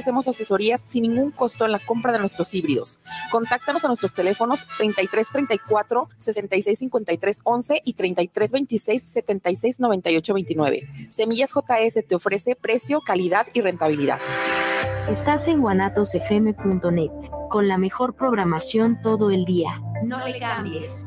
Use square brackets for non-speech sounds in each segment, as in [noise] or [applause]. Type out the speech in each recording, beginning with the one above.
hacemos asesorías sin ningún costo en la compra de nuestros híbridos. Contáctanos a nuestros teléfonos 3334-665311 y 3326-769829. Semillas JS te ofrece precio, calidad y rentabilidad. Estás en guanatosfm.net con la mejor programación todo el día. No le cambies.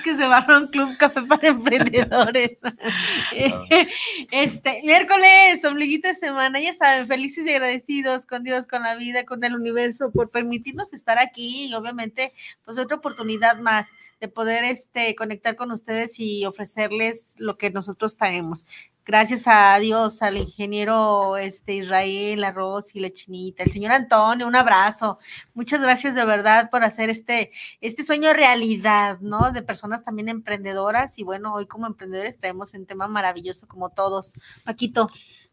que se de un Club Café para [laughs] Emprendedores. Ah. [laughs] este, miércoles, ombliguito de semana, ya saben, felices y agradecidos con Dios, con la vida, con el universo, por permitirnos estar aquí y obviamente, pues otra oportunidad más de poder este, conectar con ustedes y ofrecerles lo que nosotros traemos gracias a Dios, al ingeniero este, Israel, a Rosy, la chinita, el señor Antonio, un abrazo. Muchas gracias de verdad por hacer este, este sueño realidad, ¿no? De personas también emprendedoras. Y bueno, hoy como emprendedores traemos un tema maravilloso como todos. Paquito.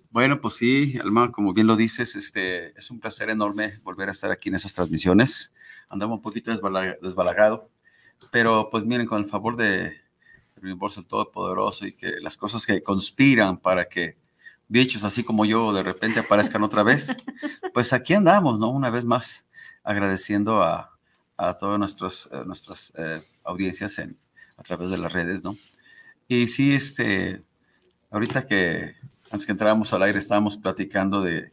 Bueno, pues sí, Alma, como bien lo dices, este, es un placer enorme volver a estar aquí en esas transmisiones. Andamos un poquito desbalagado, pero pues miren, con el favor de, el reembolso del Todopoderoso y que las cosas que conspiran para que bichos así como yo de repente aparezcan otra vez, pues aquí andamos, ¿no? Una vez más agradeciendo a, a todas nuestras, eh, eh, audiencias a través de las redes, ¿no? Y sí, este, ahorita que antes que entrábamos al aire estábamos platicando de,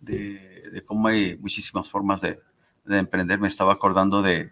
de, cómo hay muchísimas formas de, emprender. Me estaba acordando de,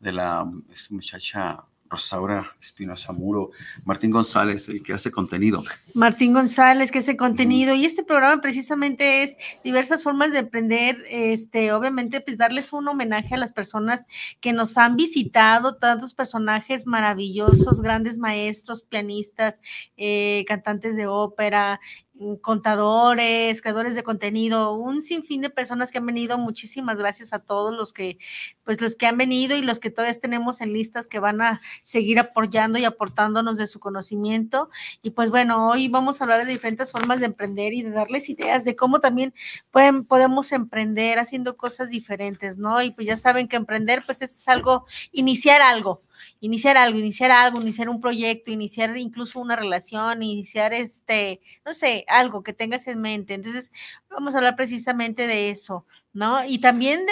de la muchacha Rosaura Espinosa Muro, Martín González, el que hace contenido. Martín González, que hace contenido. Y este programa precisamente es diversas formas de aprender, este, obviamente, pues darles un homenaje a las personas que nos han visitado, tantos personajes maravillosos, grandes maestros, pianistas, eh, cantantes de ópera, Mm, contadores, creadores de contenido, un sinfín de personas que han venido. Muchísimas gracias a todos los que, pues los que han venido y los que todavía tenemos en listas que van a seguir apoyando y aportándonos de su conocimiento. Y pues bueno, hoy vamos a hablar de diferentes formas de emprender y de darles ideas de cómo también pueden, podemos emprender haciendo cosas diferentes, ¿no? Y pues ya saben que emprender, pues es algo, iniciar algo, iniciar algo, iniciar algo, iniciar un proyecto, iniciar incluso una relación, iniciar este, no sé, algo que tengas en mente. Entonces, vamos a hablar precisamente de eso, ¿no? Y también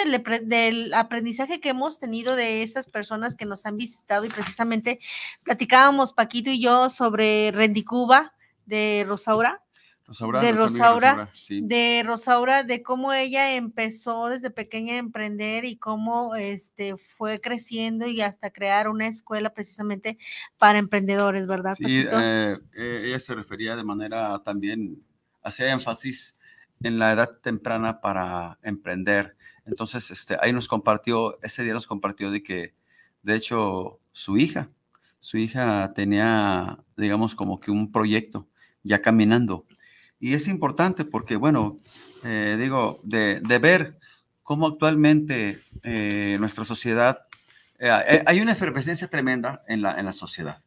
del, aprendizaje que hemos tenido de esas personas que nos han visitado y precisamente platicábamos Paquito y yo sobre Rendicuba de Rosaura de Rosaura, de Rosaura, de cómo ella empezó desde pequeña a emprender y cómo este fue creciendo y hasta crear una escuela precisamente para emprendedores, ¿verdad? Sí, eh, eh, ella se refería de manera también, hacía énfasis en la edad temprana para emprender. Entonces, este, ahí nos compartió, ese día nos compartió de que, de hecho, su hija, su hija tenía, digamos, como que un proyecto ya caminando y es importante porque, bueno, eh, digo, de, de, ver cómo actualmente eh, nuestra sociedad, eh, hay una efervescencia tremenda en la, en la sociedad.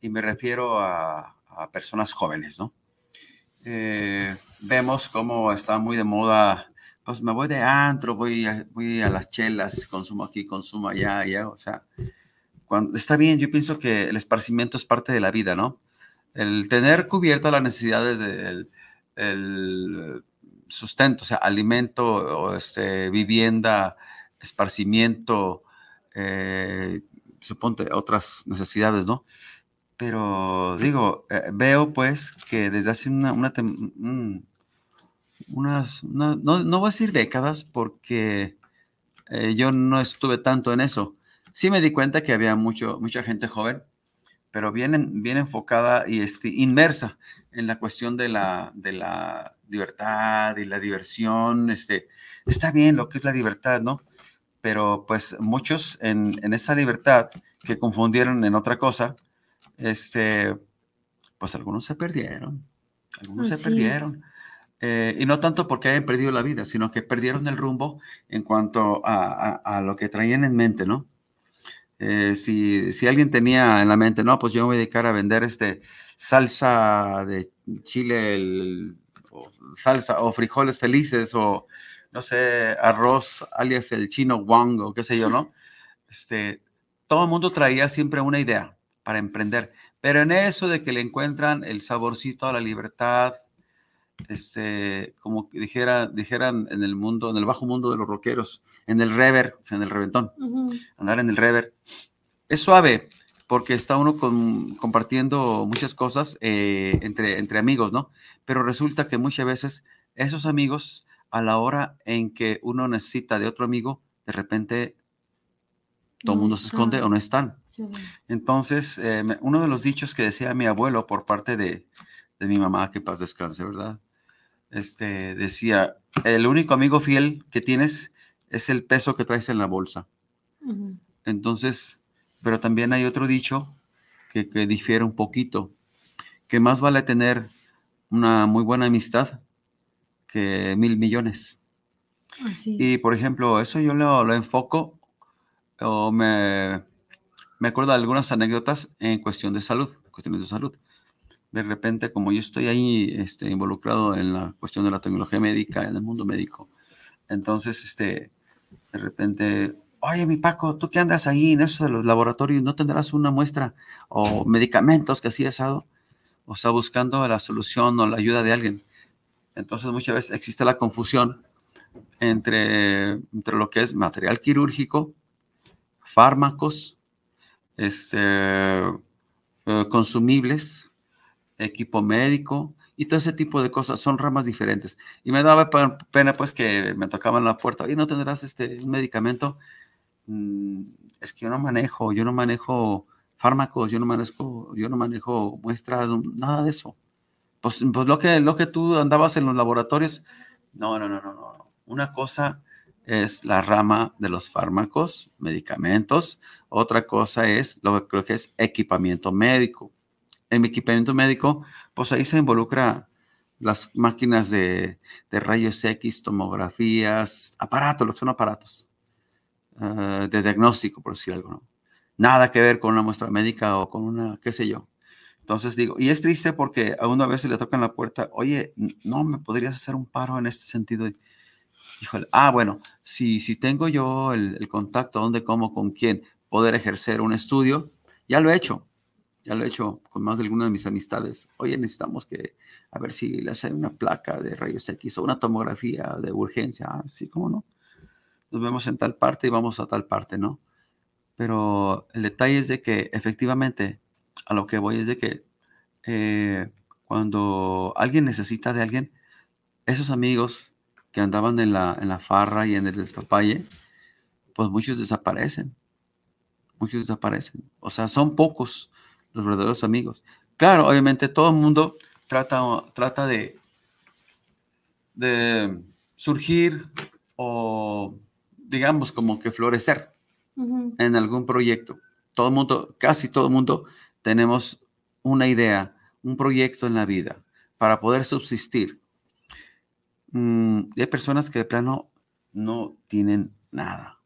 Y me refiero a, a personas jóvenes, ¿no? vemos cómo está muy de moda, pues me voy de antro, voy a, voy a las chelas, consumo aquí, consumo allá, allá, o sea, cuando, está bien, yo pienso que el esparcimiento es parte de la vida, ¿no? el tener cubiertas las necesidades del, el sustento, o sea, alimento, o este, vivienda, esparcimiento, eh, suponte otras necesidades, ¿no? Pero digo, eh, veo pues que desde hace una, unas, no, no, voy a decir décadas porque eh, yo no estuve tanto en eso. Sí me di cuenta que había mucho, mucha gente joven, pero bien, enfocada y este, inmersa en la cuestión de la, libertad y la diversión. Este, está bien lo que es la libertad, ¿no? Pero pues muchos en, esa libertad que confundieron en otra cosa, este, pues algunos se perdieron, algunos se perdieron. Eh, y no tanto porque hayan perdido la vida, sino que perdieron el rumbo en cuanto a lo que traían en mente, ¿no? Eh, si, alguien tenía en la mente, no, pues yo me voy a dedicar a vender este salsa de chile, salsa o frijoles felices o no sé, arroz alias el chino guango, o qué sé yo, ¿no? Este, todo el mundo traía siempre una idea para emprender, pero en eso de que le encuentran el saborcito a la libertad, este, como dijera, dijeran en el mundo, en el bajo mundo de los rockeros, en el rever, en el reventón, andar en el rever. Es suave porque está uno con, compartiendo muchas cosas eh, entre, entre amigos, ¿no? Pero resulta que muchas veces esos amigos, a la hora en que uno necesita de otro amigo, de repente todo el mundo se esconde o no están. Entonces, eh, uno de los dichos que decía mi abuelo por parte de, de mi mamá, que paz descanse, ¿verdad? Este, decía, el único amigo fiel que tienes es el peso que traes en la bolsa. Entonces, pero también hay otro dicho que, difiere un poquito, que más vale tener una muy buena amistad que mil millones. y por ejemplo, eso yo lo, lo enfoco o me, me, acuerdo de algunas anécdotas en cuestión de salud, cuestiones de salud. De repente, como yo estoy ahí este, involucrado en la cuestión de la tecnología médica, en el mundo médico, entonces, este, de repente, oye, mi Paco, ¿tú qué andas ahí en esos de los laboratorios? ¿No tendrás una muestra o medicamentos que así estado, O sea, buscando la solución o la ayuda de alguien. Entonces, muchas veces existe la confusión entre, entre lo que es material quirúrgico, fármacos, este, eh, consumibles, equipo médico, y todo ese tipo de cosas, son ramas diferentes. Y me daba pena pues que me tocaban la puerta, y no tendrás este medicamento, mm, es que yo no manejo, yo no manejo fármacos, yo no manejo, yo no manejo muestras, nada de eso. Pues, pues, lo, que, lo que tú andabas en los laboratorios, no, no, no, no, no. Una cosa es la rama de los fármacos, medicamentos, otra cosa es lo, que creo que es equipamiento médico en mi equipamiento médico, pues ahí se involucra las máquinas de, rayos X, tomografías, aparatos, lo que son aparatos eh, de diagnóstico, por decir algo, ¿no? Nada que ver con una muestra médica o con una, qué sé yo. Entonces digo, y es triste porque a uno a veces le tocan la puerta, oye, no me podrías hacer un paro en este sentido. ah, bueno, si, si tengo yo el, el contacto, dónde, cómo, con quién, poder ejercer un estudio, ya lo he hecho ya lo he hecho con más de alguna de mis amistades. Oye, necesitamos que, a ver si le hacen una placa de rayos X o una tomografía de urgencia. así como no. Nos vemos en tal parte y vamos a tal parte, ¿no? Pero el detalle es de que efectivamente, a lo que voy es de que eh, cuando alguien necesita de alguien, esos amigos que andaban en la, en la farra y en el despapalle, pues muchos desaparecen. Muchos desaparecen. O sea, son pocos los verdaderos amigos. Claro, obviamente todo el mundo trata, trata de, de surgir o, digamos, como que florecer en algún proyecto. Todo el mundo, casi todo el mundo, tenemos una idea, un proyecto en la vida para poder subsistir. Mm, hay personas que de plano no tienen nada.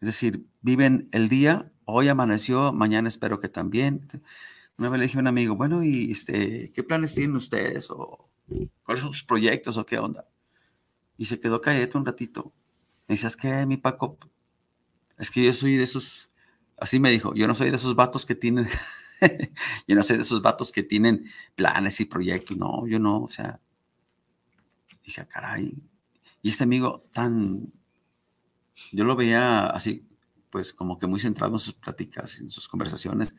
Es decir, viven el día hoy amaneció, mañana espero que también. Me le dije a un amigo, bueno, ¿y este, qué planes tienen ustedes? ¿O cuáles son sus proyectos? ¿O qué onda? Y se quedó callado un ratito. Me dice, es que mi Paco, es que yo soy de esos, así me dijo, yo no soy de esos vatos que tienen, [laughs] yo no soy de esos vatos que tienen planes y proyectos. No, yo no, o sea, dije, ah, caray. Y este amigo tan, yo lo veía así, pues como que muy centrado en sus pláticas, en sus conversaciones,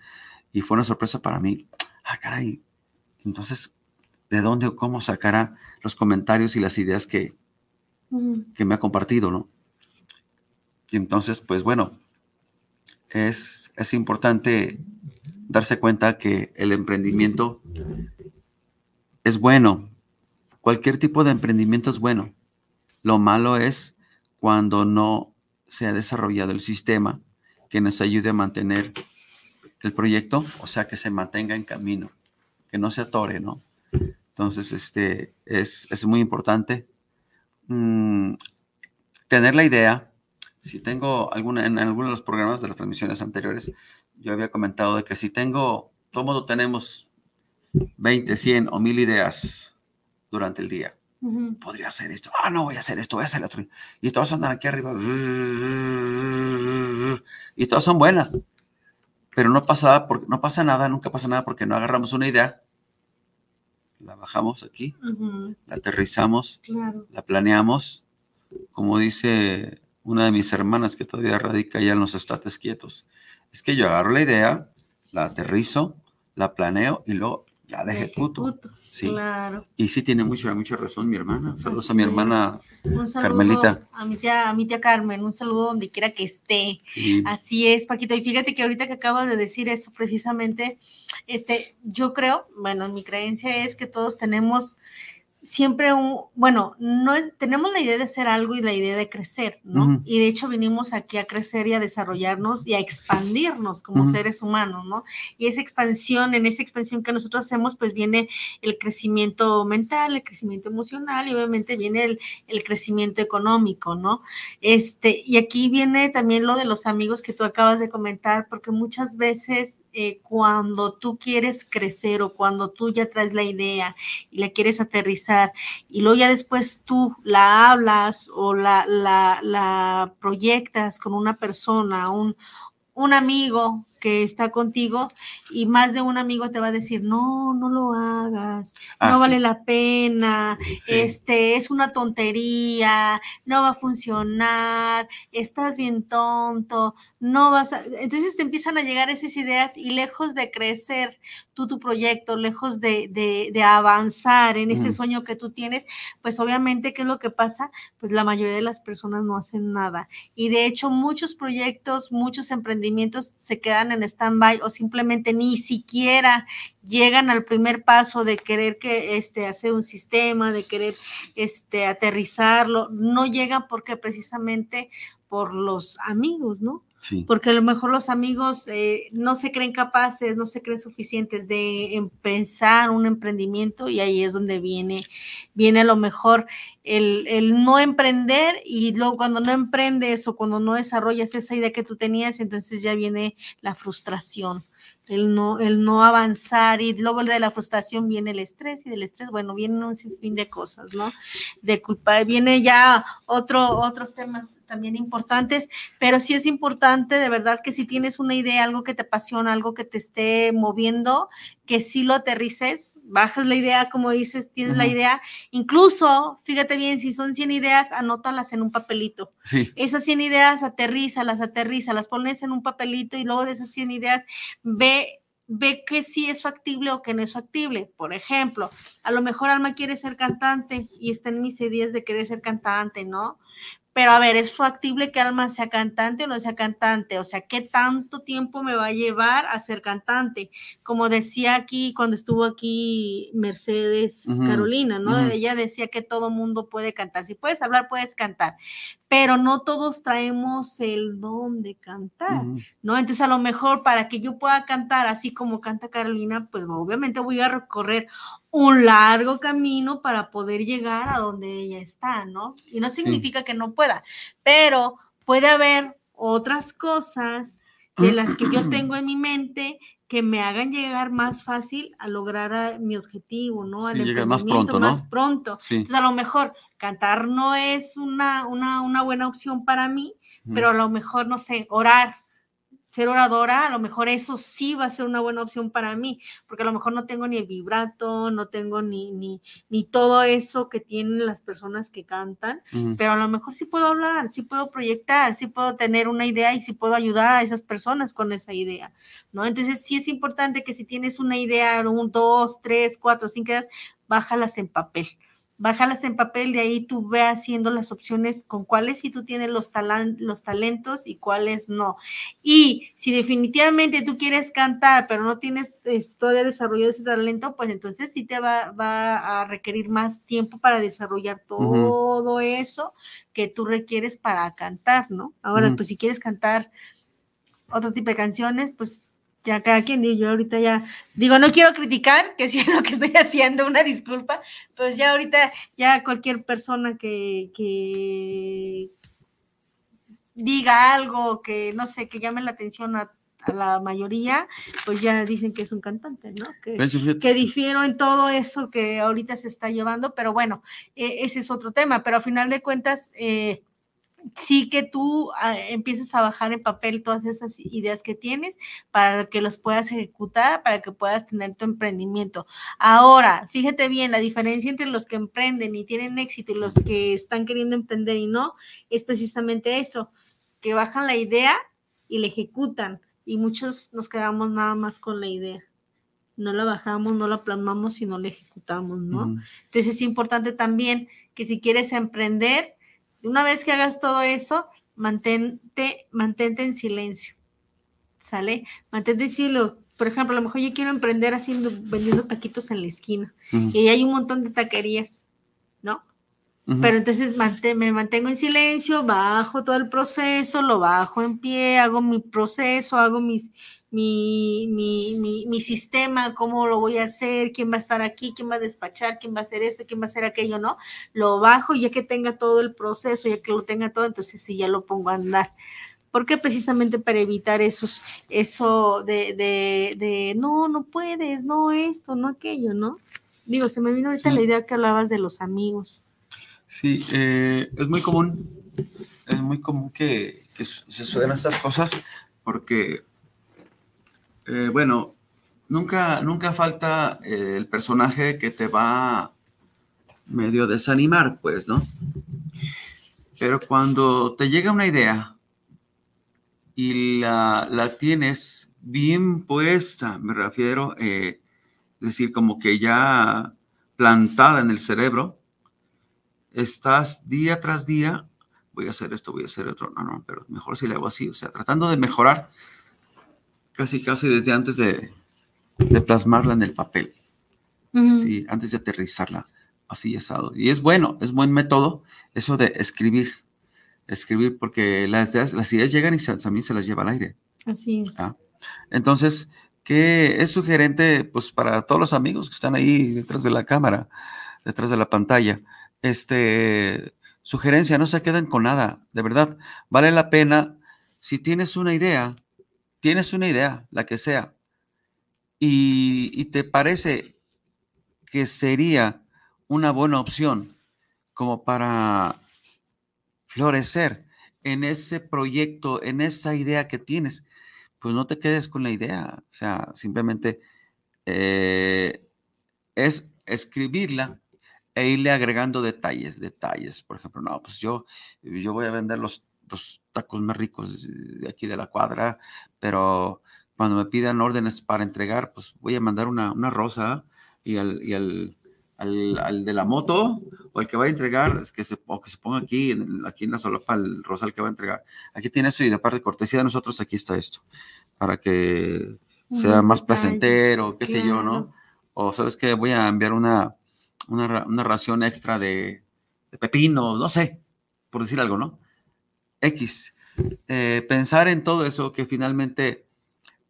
y fue una sorpresa para mí. Ah, caray, entonces, ¿de dónde o cómo sacará los comentarios y las ideas que, que me ha compartido, no? Y entonces, pues bueno, es, es importante darse cuenta que el emprendimiento es bueno. Cualquier tipo de emprendimiento es bueno. Lo malo es cuando no se ha desarrollado el sistema que nos ayude a mantener el proyecto, o sea, que se mantenga en camino, que no se atore, ¿no? Entonces, este, es, muy importante mm, tener la idea. Si tengo alguna, en, alguno de los programas de las transmisiones anteriores, yo había comentado de que si tengo, todo modo tenemos 20, 100 o 1000 ideas durante el día. Podría hacer esto. Ah, no, voy a hacer esto, voy a hacer otro. Y todos andan aquí arriba. Y todas son buenas. Pero no pasa, porque, no pasa nada, nunca pasa nada porque no agarramos una idea. La bajamos aquí, la aterrizamos, la planeamos. Como dice una de mis hermanas que todavía radica allá en los estates quietos, es que yo agarro la idea, la aterrizo, la planeo y luego ya de ejecuto. Sí. Claro. Y sí tiene mucha, mucha razón mi hermana. Pues Saludos a mi hermana Carmelita. A mi, tía, a mi tía Carmen, un saludo donde quiera que esté. Así es, Paquito. Y fíjate que ahorita que acabas de decir eso precisamente, este, yo creo, bueno, mi creencia es que todos tenemos siempre un, bueno, no tenemos la idea de hacer algo y la idea de crecer, ¿no? Y de hecho venimos aquí a crecer y a desarrollarnos y a expandirnos como seres humanos, ¿no? Y esa expansión, en esa expansión que nosotros hacemos, pues viene el crecimiento mental, el crecimiento emocional y obviamente viene el, el crecimiento económico, ¿no? Este, y aquí viene también lo de los amigos que tú acabas de comentar, porque muchas veces eh, cuando tú quieres crecer o cuando tú ya traes la idea y la quieres aterrizar, y luego ya después tú la hablas o la, proyectas con una persona, un, un amigo, que está contigo y más de un amigo te va a decir, no, no lo hagas, ah, no vale la pena, este, es una tontería, no va a funcionar, estás bien tonto, no vas a... Entonces te empiezan a llegar esas ideas y lejos de crecer tú tu proyecto, lejos de, avanzar en ese mm. sueño que tú tienes, pues obviamente, ¿qué es lo que pasa? Pues la mayoría de las personas no hacen nada. Y de hecho, muchos proyectos, muchos emprendimientos se quedan en stand-by o simplemente ni siquiera llegan al primer paso de querer que este hacer un sistema, de querer este aterrizarlo, no llegan porque precisamente por los amigos, ¿no? Porque a lo mejor los amigos eh, no se creen capaces, no se creen suficientes de em, pensar un emprendimiento y ahí es donde viene, viene a lo mejor el, el, no emprender y luego cuando no emprendes o cuando no desarrollas esa idea que tú tenías, entonces ya viene la frustración el no, el no avanzar y luego de la frustración viene el estrés y del estrés, bueno, vienen un sinfín de cosas, ¿no? De culpa, viene ya otro, otros temas también importantes, pero sí es importante de verdad que si tienes una idea, algo que te apasiona, algo que te esté moviendo, que sí lo aterrices bajas la idea, como dices, tienes la idea. Incluso, fíjate bien, si son 100 ideas, anótalas en un papelito. Esas 100 ideas aterriza, las aterriza, las pones en un papelito y luego de esas 100 ideas ve ve que sí es factible o que no es factible. Por ejemplo, a lo mejor Alma quiere ser cantante y está en mis ideas de querer ser cantante, ¿no? Pero a ver, ¿es factible que Alma sea cantante o no sea cantante? O sea, ¿qué tanto tiempo me va a llevar a ser cantante? Como decía aquí, cuando estuvo aquí Mercedes Carolina, ¿no? Ella decía que todo mundo puede cantar. Si puedes hablar, puedes cantar pero no todos traemos el don de cantar, ¿no? Entonces a lo mejor para que yo pueda cantar así como canta Carolina, pues obviamente voy a recorrer un largo camino para poder llegar a donde ella está, ¿no? Y no significa que no pueda, pero puede haber otras cosas de las que yo [clears throat] tengo en mi mente que me hagan llegar más fácil a lograr ah, mi objetivo, ¿no? Al llegar más pronto, ¿no? Más pronto. Entonces, a lo mejor cantar no es una, una, una buena opción para mí, pero a lo mejor, no sé, orar, ser oradora, a lo mejor eso sí va a ser una buena opción para mí, porque a lo mejor no tengo ni el vibrato, no tengo ni, ni, ni todo eso que tienen las personas que cantan, pero a lo mejor sí puedo hablar, sí puedo proyectar, sí puedo tener una idea y sí puedo ayudar a esas personas con esa idea, ¿no? Entonces sí es importante que si tienes una idea, un, dos, tres, cuatro, cinco ideas, bájalas en papel. Bájalas en papel, de ahí tú ve haciendo las opciones con cuáles sí tú tienes los, talentos y cuáles no. Y si definitivamente tú quieres cantar, pero no tienes todavía desarrollado ese talento, pues entonces sí te va, a requerir más tiempo para desarrollar todo eso que tú requieres para cantar, ¿no? Ahora, pues si quieres cantar otro tipo de canciones, pues ya cada quien, yo ahorita ya digo, no quiero criticar, que si es lo que estoy [laughs] haciendo, una disculpa, pues ya ahorita, ya cualquier persona que, diga algo, que no sé, que llame la atención a, la mayoría, pues ya dicen que es un cantante, ¿no? Que, difiero en todo eso que ahorita se está llevando, pero bueno, e, ese es otro tema, pero a final de cuentas, eh, sí que tú ah, empieces a bajar en papel todas esas ideas que tienes para que los puedas ejecutar, para que puedas tener tu emprendimiento. Ahora, fíjate bien, la diferencia entre los que emprenden y tienen éxito y los que están queriendo emprender y no, es precisamente eso, que bajan la idea y la ejecutan. Y muchos nos quedamos nada más con la idea no la bajamos, no la plasmamos y no la ejecutamos, ¿no? Mm. Entonces es importante también que si quieres emprender, una vez que hagas todo eso, mantente, mantente en silencio. ¿Sale? Mantente en silencio. Por ejemplo, a lo mejor yo quiero emprender haciendo, vendiendo taquitos en la esquina. Y hay un montón de taquerías, ¿no? Pero entonces me mantengo en silencio, bajo todo el proceso, lo bajo en pie, hago mi proceso, hago mis, mi, mi, sistema, cómo lo voy a hacer, quién va a estar aquí, quién va a despachar, quién va a hacer esto, quién va a hacer aquello, ¿no? Lo bajo ya que tenga todo el proceso, ya que lo tenga todo, entonces sí, ya lo pongo a andar. porque Precisamente para evitar esos, eso de, no, no puedes, no esto, no aquello, ¿no? Digo, se me vino ahorita la idea que hablabas de los amigos. Sí, eh, es muy común, es muy común que, que se sucedan estas cosas porque eh, bueno, nunca, nunca falta eh, el personaje que te va medio desanimar, pues, ¿no? Pero cuando te llega una idea y la, tienes bien puesta, me refiero, eh, es decir, como que ya plantada en el cerebro, estás día tras día, voy a hacer esto, voy a hacer otro, no, no, pero mejor si le hago así, o sea, tratando de mejorar casi, casi desde antes de, de plasmarla en el papel. Sí, antes de aterrizarla. Así asado. Y es bueno, es buen método eso de escribir. Escribir porque las ideas, las ideas llegan y también se las lleva al aire. Así es. Ah, entonces, ¿qué es sugerente pues para todos los amigos que están ahí detrás de la cámara, detrás de la pantalla. Este sugerencia, no se queden con nada, de verdad, vale la pena si tienes una idea, tienes una idea, la que sea, y, te parece que sería una buena opción como para florecer en ese proyecto, en esa idea que tienes, pues no te quedes con la idea. O sea, simplemente eh, es escribirla e irle agregando detalles, detalles. Por ejemplo, no, pues yo, yo voy a vender los los pues, tacos más ricos de aquí de la cuadra, pero cuando me pidan órdenes para entregar, pues voy a mandar una, rosa y al, y al, de la moto o el que va a entregar, es que se, o que se ponga aquí, en aquí en la solofa el rosal que va a entregar. Aquí tiene eso y de parte de cortesía de nosotros, aquí está esto, para que sea mm, más placentero, qué sé yo, ¿no? O sabes que voy a enviar una, una, ración extra de pepino, no sé, por decir algo, ¿no? X. Eh, pensar en todo eso que finalmente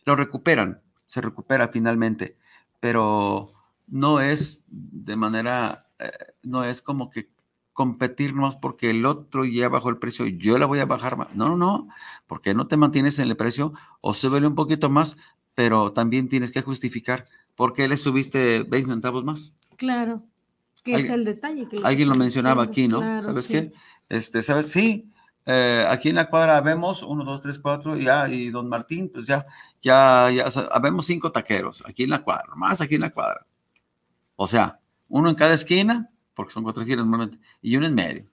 lo recuperan, se recupera finalmente, pero no es de manera, eh, no es como que competir más porque el otro ya bajó el precio, y yo la voy a bajar más. No, no, no, porque no te mantienes en el precio o se vale un poquito más, pero también tienes que justificar por qué le subiste 20 centavos más. Claro, que es el detalle. alguien lo mencionaba aquí, ¿no? ¿Sabes qué? Este, ¿sabes? Sí, eh, aquí en la cuadra vemos 1, 2, 3, 4, ya, y don Martín, pues ya, ya, ya, vemos cinco taqueros aquí en la cuadra, más aquí en la cuadra. O sea, uno en cada esquina, porque son cuatro giros normalmente, y uno en medio.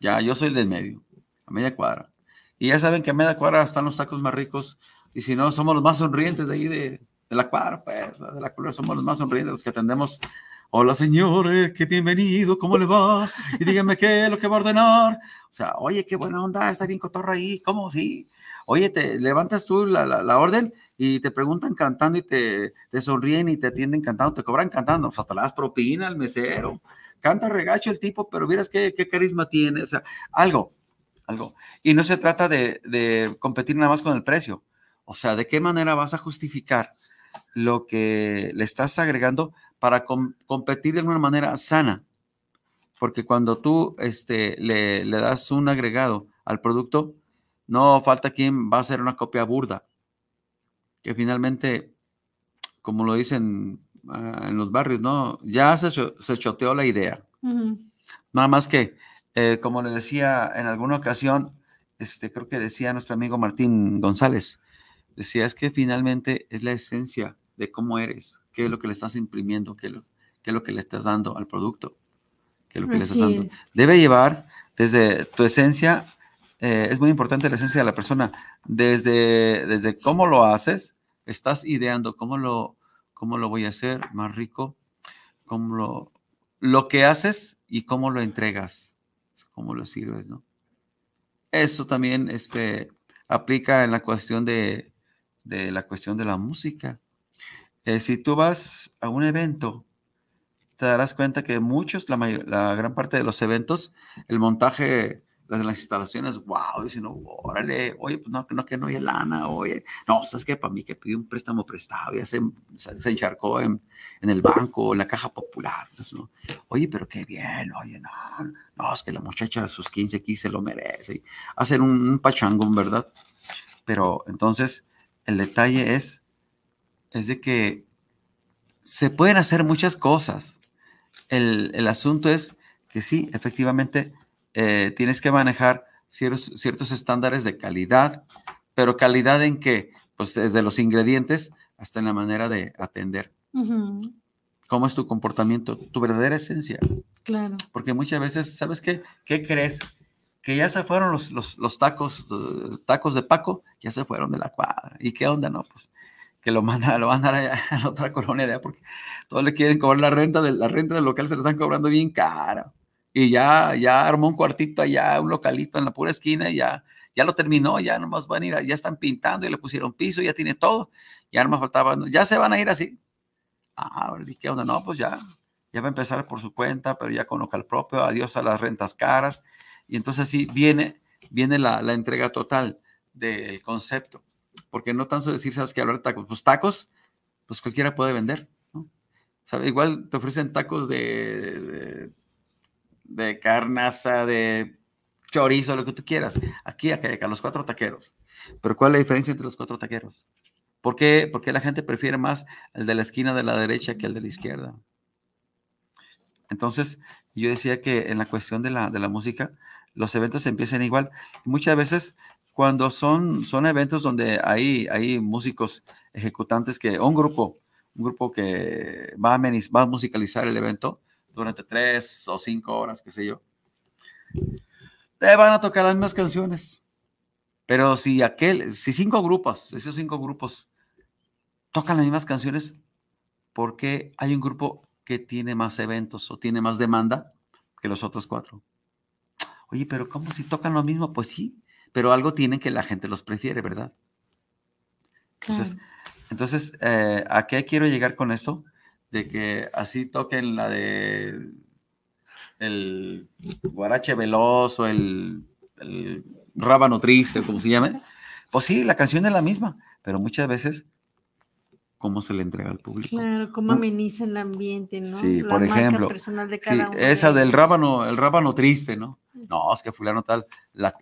Ya, yo soy el del medio, a media cuadra. Y ya saben que a media cuadra están los tacos más ricos, y si no, somos los más sonrientes de ahí de, de la cuadra, pues, de la cuadra somos los más sonrientes, los que atendemos Hola señores, qué bienvenido, ¿cómo le va? Y díganme qué es lo que va a ordenar. O sea, oye, qué buena onda, está bien cotorra ahí, ¿cómo sí? Oye, te levantas tú la, orden y te preguntan cantando y te, te, sonríen y te atienden cantando, te cobran cantando, hasta las propina al mesero. Canta regacho el tipo, pero miras qué, carisma tiene, o sea, algo, algo. Y no se trata de, de competir nada más con el precio. O sea, ¿de qué manera vas a justificar lo que le estás agregando para competir de una manera sana. Porque cuando tú este, le, das un agregado al producto, no falta quien va a hacer una copia burda. Que finalmente, como lo dicen ah, en los barrios, ¿no? Ya se, choteó la idea. Nada más que, eh, como le decía en alguna ocasión, este, creo que decía nuestro amigo Martín González, decía es que finalmente es la esencia de cómo eres, qué es lo que le estás imprimiendo, qué, lo, es lo que le estás dando al producto, qué es lo que le estás dando. Debe llevar desde tu esencia, eh, es muy importante la esencia de la persona, desde, desde cómo lo haces, estás ideando cómo lo, cómo lo voy a hacer más rico, cómo lo, lo que haces y cómo lo entregas, cómo lo sirves, ¿no? Eso también este, aplica en la cuestión de, la cuestión de la música. Eh, si tú vas a un evento, te darás cuenta que muchos, la, gran parte de los eventos, el montaje las, las instalaciones, wow, dicen, órale, oye, pues no, no, que no hay lana, oye, no, sabes que para mí que pidió un préstamo prestado, ya se, encharcó en, en, el banco, en la caja popular, pues, oye, pero qué bien, oye, no, no, es que la muchacha de sus 15 aquí se lo merece, hacen un, un pachangón, ¿verdad? Pero entonces, el detalle es es de que se pueden hacer muchas cosas. El, asunto es que sí, efectivamente, eh, tienes que manejar ciertos, estándares de calidad, pero calidad en que, pues desde los ingredientes hasta en la manera de atender. ¿Cómo es tu comportamiento? Tu verdadera esencia. Claro. Porque muchas veces, ¿sabes qué? ¿Qué crees? Que ya se fueron los, tacos, eh, tacos de Paco, ya se fueron de la cuadra. ¿Y qué onda? No, pues que lo manda, [laughs] lo dar a, la otra colonia de porque todos le quieren cobrar la renta, de, la renta del local se lo están cobrando bien cara. Y ya, ya armó un cuartito allá, un localito en la pura esquina y ya, ya lo terminó, ya nomás van a ir, ya están pintando y le pusieron piso, ya tiene todo, ya nomás faltaban, ya se van a ir así. Ah, ¿qué onda? No, pues ya, ya va a empezar por su cuenta, pero ya con local propio, adiós a las rentas caras. Y entonces sí viene, viene la, la entrega total del concepto porque no tan solo decir, sabes que hablar de tacos, pues tacos, pues cualquiera puede vender. Igual te ofrecen tacos de, de, carnaza, de chorizo, lo que tú quieras. Aquí, acá, los cuatro taqueros. Pero ¿cuál es la diferencia entre los cuatro taqueros? ¿Por qué? Porque la gente prefiere más el de la esquina de la derecha que el de la izquierda. Entonces, yo decía que en la cuestión de la, de la música, los eventos empiezan igual. Muchas veces cuando son, son eventos donde hay, hay músicos ejecutantes que, un grupo, un grupo que va a, va a musicalizar el evento durante tres o cinco horas, qué sé yo. Te van a tocar las mismas canciones. Pero si aquel, si cinco grupos, esos cinco grupos tocan las mismas canciones, ¿por qué hay un grupo que tiene más eventos o tiene más demanda que los otros cuatro? Oye, pero ¿cómo si tocan lo mismo? Pues sí, pero algo tienen que la gente los prefiere, ¿verdad? Entonces, entonces eh, ¿a qué quiero llegar con esto? De que así toquen la de el guarache veloz o el, el rábano triste, como se llame. Pues sí, la canción es la misma, pero muchas veces cómo se le entrega al público. Claro, cómo ameniza el ambiente, ¿no? Sí, por ejemplo. sí, esa del rábano, el rábano triste, ¿no? Mm. No, es que fulano tal la,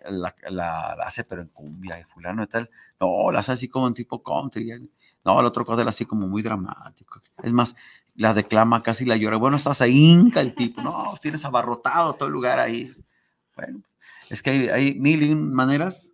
hace pero en cumbia y fulano tal, no, la hace así como en tipo country. No, el otro es así como muy dramático. Es más, la declama casi la llora. Bueno, estás ahí, inca el tipo. No, tienes abarrotado todo el lugar ahí. Bueno, es que hay, hay mil maneras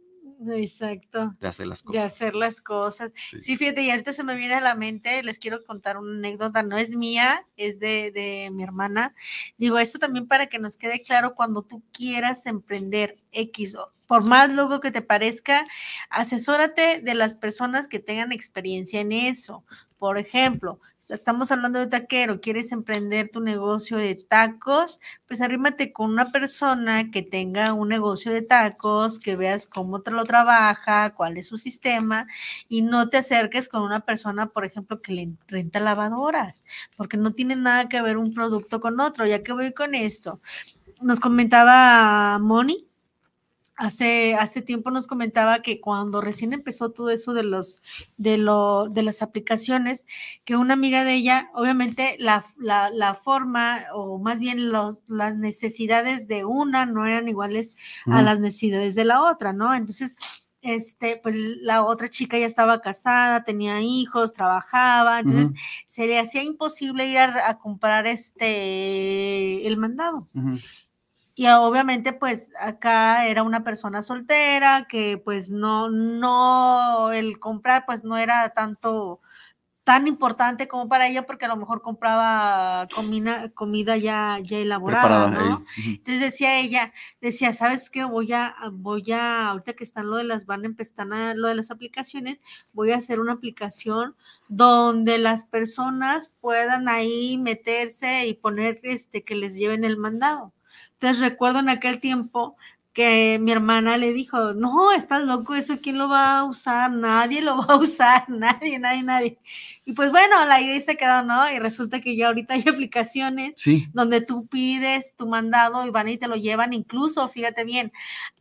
Exacto. De hacer las cosas. De hacer las cosas. Sí. fíjate, y ahorita se me viene a la mente, les quiero contar una anécdota, no es mía, es de, mi hermana. Digo, esto también para que nos quede claro, cuando tú quieras emprender X por más loco que te parezca, asesórate de las personas que tengan experiencia en eso. Por ejemplo, estamos hablando de taquero, quieres emprender tu negocio de tacos, pues arrímate con una persona que tenga un negocio de tacos, que veas cómo te lo trabaja, cuál es su sistema y no te acerques con una persona, por ejemplo, que le renta lavadoras, porque no tiene nada que ver un producto con otro. Ya que voy con esto, nos comentaba Moni Hace, hace tiempo nos comentaba que cuando recién empezó todo eso de los de lo, de las aplicaciones, que una amiga de ella, obviamente la, la, forma o más bien los, las necesidades de una no eran iguales a las necesidades de la otra, ¿no? Entonces, este, pues la otra chica ya estaba casada, tenía hijos, trabajaba, entonces se le hacía imposible ir a, comprar este el mandado. Y obviamente, pues acá era una persona soltera que pues no, no, el comprar pues no era tanto, tan importante como para ella porque a lo mejor compraba comida ya, ya elaborada, ¿no? Entonces decía ella, decía, ¿sabes qué? Voy a, voy a, ahorita que están lo de las, van a lo de las aplicaciones, voy a hacer una aplicación donde las personas puedan ahí meterse y poner, este, que les lleven el mandado. Entonces recuerdo en aquel tiempo que mi hermana le dijo, no, estás loco, eso quién lo va a usar, nadie lo va a usar, [laughs] nadie, nadie, nadie. Y pues bueno, la idea se quedó, ¿no? Y resulta que ya ahorita hay [laughs] aplicaciones donde tú pides tu mandado y van y te lo llevan. Incluso, fíjate bien,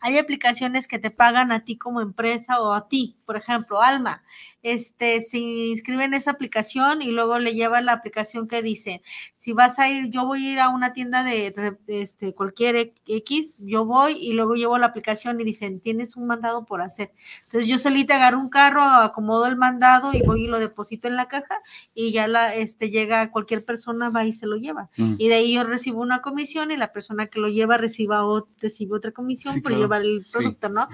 hay aplicaciones que te pagan a ti como empresa o a ti, por ejemplo, Alma. Este, se inscribe en esa aplicación y luego le lleva la aplicación que dice, si vas a ir, yo voy a ir a una tienda de, este, cualquier X, yo voy y luego llevo la aplicación y dicen, tienes un mandado por hacer. Entonces yo te agarro un carro, acomodo el mandado y voy y lo deposito en la caja y ya la, este, llega cualquier persona, va y se lo lleva. Mm. Y de ahí yo recibo una comisión y la persona que lo lleva reciba o, recibe otra comisión por llevar el producto, ¿no?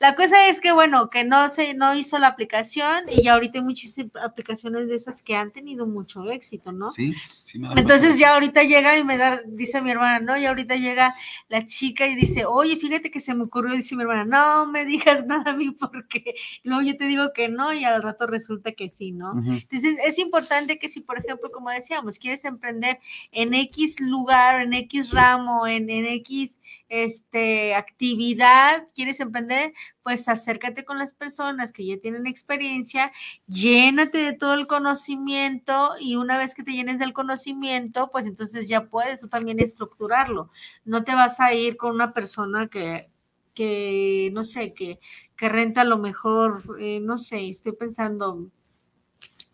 La cosa es que, bueno, que no se, no hizo la aplicación y ya ahorita hay muchísimas aplicaciones de esas que han tenido mucho éxito, ¿no? Entonces ya ahorita llega y me da, dice mi hermana, ¿no? Y ahorita llega la chica y dice, oye, fíjate que se me ocurrió, dice mi hermana, no me digas [laughs] nada a mí porque luego yo te digo que no y al rato resulta que sí, ¿no? Entonces, es importante que si, por ejemplo, como decíamos, quieres emprender en X lugar, en X ramo, en, X este, actividad, quieres emprender, pues acércate con las personas que ya tienen experiencia, llénate de todo el conocimiento y una vez que te llenes del conocimiento, pues entonces ya puedes también estructurarlo. No te vas a ir con una persona que, no sé, que, que renta a lo mejor, eh, no sé, estoy pensando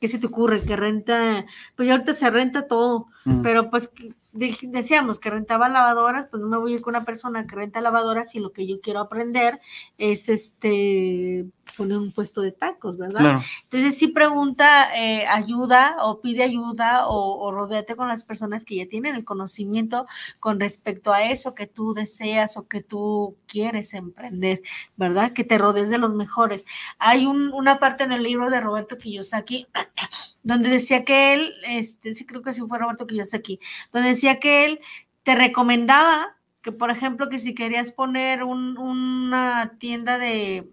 ¿qué se te ocurre? Que renta, pues ya ahorita se renta todo, mm. pero pues decíamos que rentaba lavadoras, pues no me voy a ir con una persona que renta lavadoras y lo que yo quiero aprender es este poner un puesto de tacos, ¿verdad? Entonces si pregunta eh, ayuda o pide ayuda o, rodéate rodeate con las personas que ya tienen el conocimiento con respecto a eso que tú deseas o que tú quieres emprender, ¿verdad? Que te rodees de los mejores. Hay una parte en el libro de Roberto Kiyosaki donde decía que él, este, sí creo que así fue Roberto que aquí, donde decía que él te recomendaba que, por ejemplo, que si querías poner un, una tienda de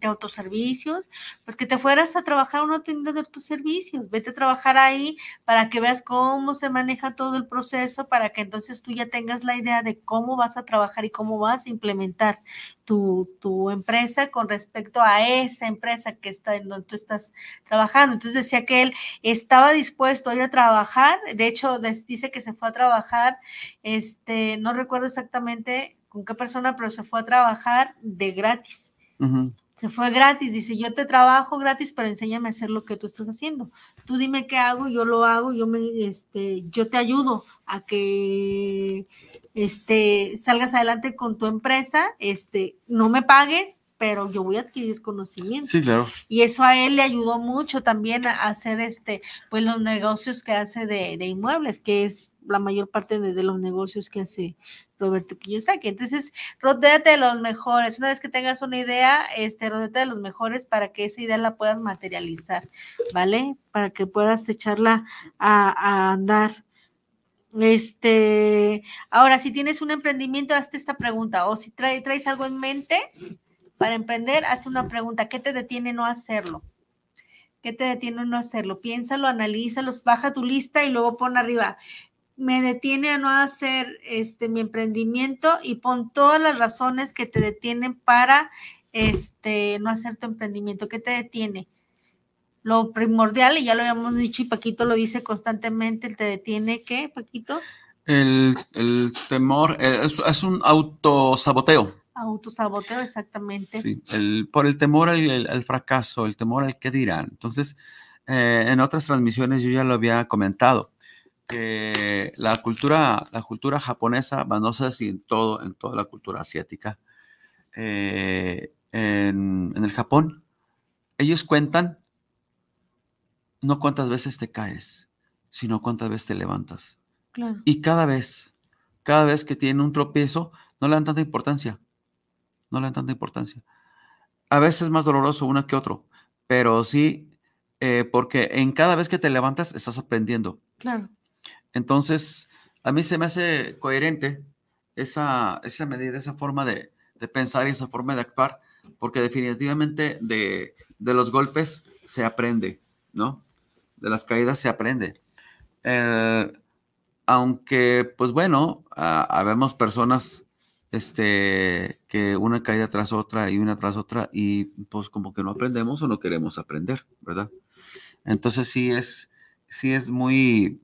de autoservicios, pues que te fueras a trabajar a una tienda de autoservicios, vete a trabajar ahí para que veas cómo se maneja todo el proceso, para que entonces tú ya tengas la idea de cómo vas a trabajar y cómo vas a implementar tu, tu empresa con respecto a esa empresa que está en donde tú estás trabajando. Entonces decía que él estaba dispuesto a ir a trabajar, de hecho dice que se fue a trabajar, este, no recuerdo exactamente con qué persona, pero se fue a trabajar de gratis. Ajá. Se fue gratis, dice, yo te trabajo gratis, pero enséñame a hacer lo que tú estás haciendo. Tú dime qué hago, yo lo hago, yo me este, yo te ayudo a que este salgas adelante con tu empresa, este, no me pagues, pero yo voy a adquirir conocimiento. Sí, claro. Y eso a él le ayudó mucho también a hacer este, pues los negocios que hace de, de inmuebles, que es la mayor parte de, los negocios que hace Roberto que Entonces, rodeate de los mejores. Una vez que tengas una idea, este, rodéate de los mejores para que esa idea la puedas materializar, ¿vale? Para que puedas echarla a, andar. Este, ahora, si tienes un emprendimiento, hazte esta pregunta. O si traes algo en mente para emprender, hazte una pregunta. ¿Qué te detiene no hacerlo? ¿Qué te detiene no hacerlo? Piénsalo, analízalo baja tu lista y luego pon arriba me detiene a no hacer este mi emprendimiento y pon todas las razones que te detienen para este no hacer tu emprendimiento, ¿qué te detiene? Lo primordial, y ya lo habíamos dicho y Paquito lo dice constantemente, te detiene qué, Paquito? El, temor eh, es, un autosaboteo. Autosaboteo, exactamente. Sí, el, por el temor al, fracaso, el temor al qué dirán. Entonces, eh, en otras transmisiones yo ya lo había comentado la cultura, la cultura japonesa, no sé en, todo, en toda la cultura asiática, eh, en, el Japón, ellos cuentan no cuántas veces te caes, sino cuántas veces te levantas. Y cada vez, cada vez que tienen un tropiezo, no le dan tanta importancia. No le dan tanta importancia. A veces es más doloroso una que otro, pero sí, eh, porque en cada vez que te levantas estás aprendiendo. Claro. Entonces, a mí se me hace coherente esa, esa medida, esa forma de, de pensar y esa forma de actuar, porque definitivamente de, de, los golpes se aprende, ¿no? De las caídas se aprende. Eh, aunque, pues bueno, ah, habemos personas este, que una caída tras otra y una tras otra y pues como que no aprendemos o no queremos aprender, ¿verdad? Entonces sí es, sí es muy,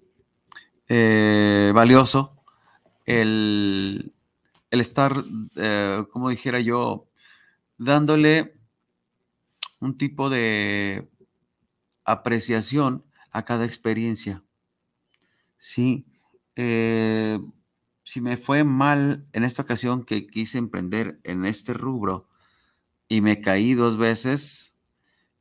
eh, valioso el, el estar, eh, como dijera yo, dándole un tipo de apreciación a cada experiencia. Sí, eh, si me fue mal en esta ocasión que quise emprender en este rubro y me caí dos veces,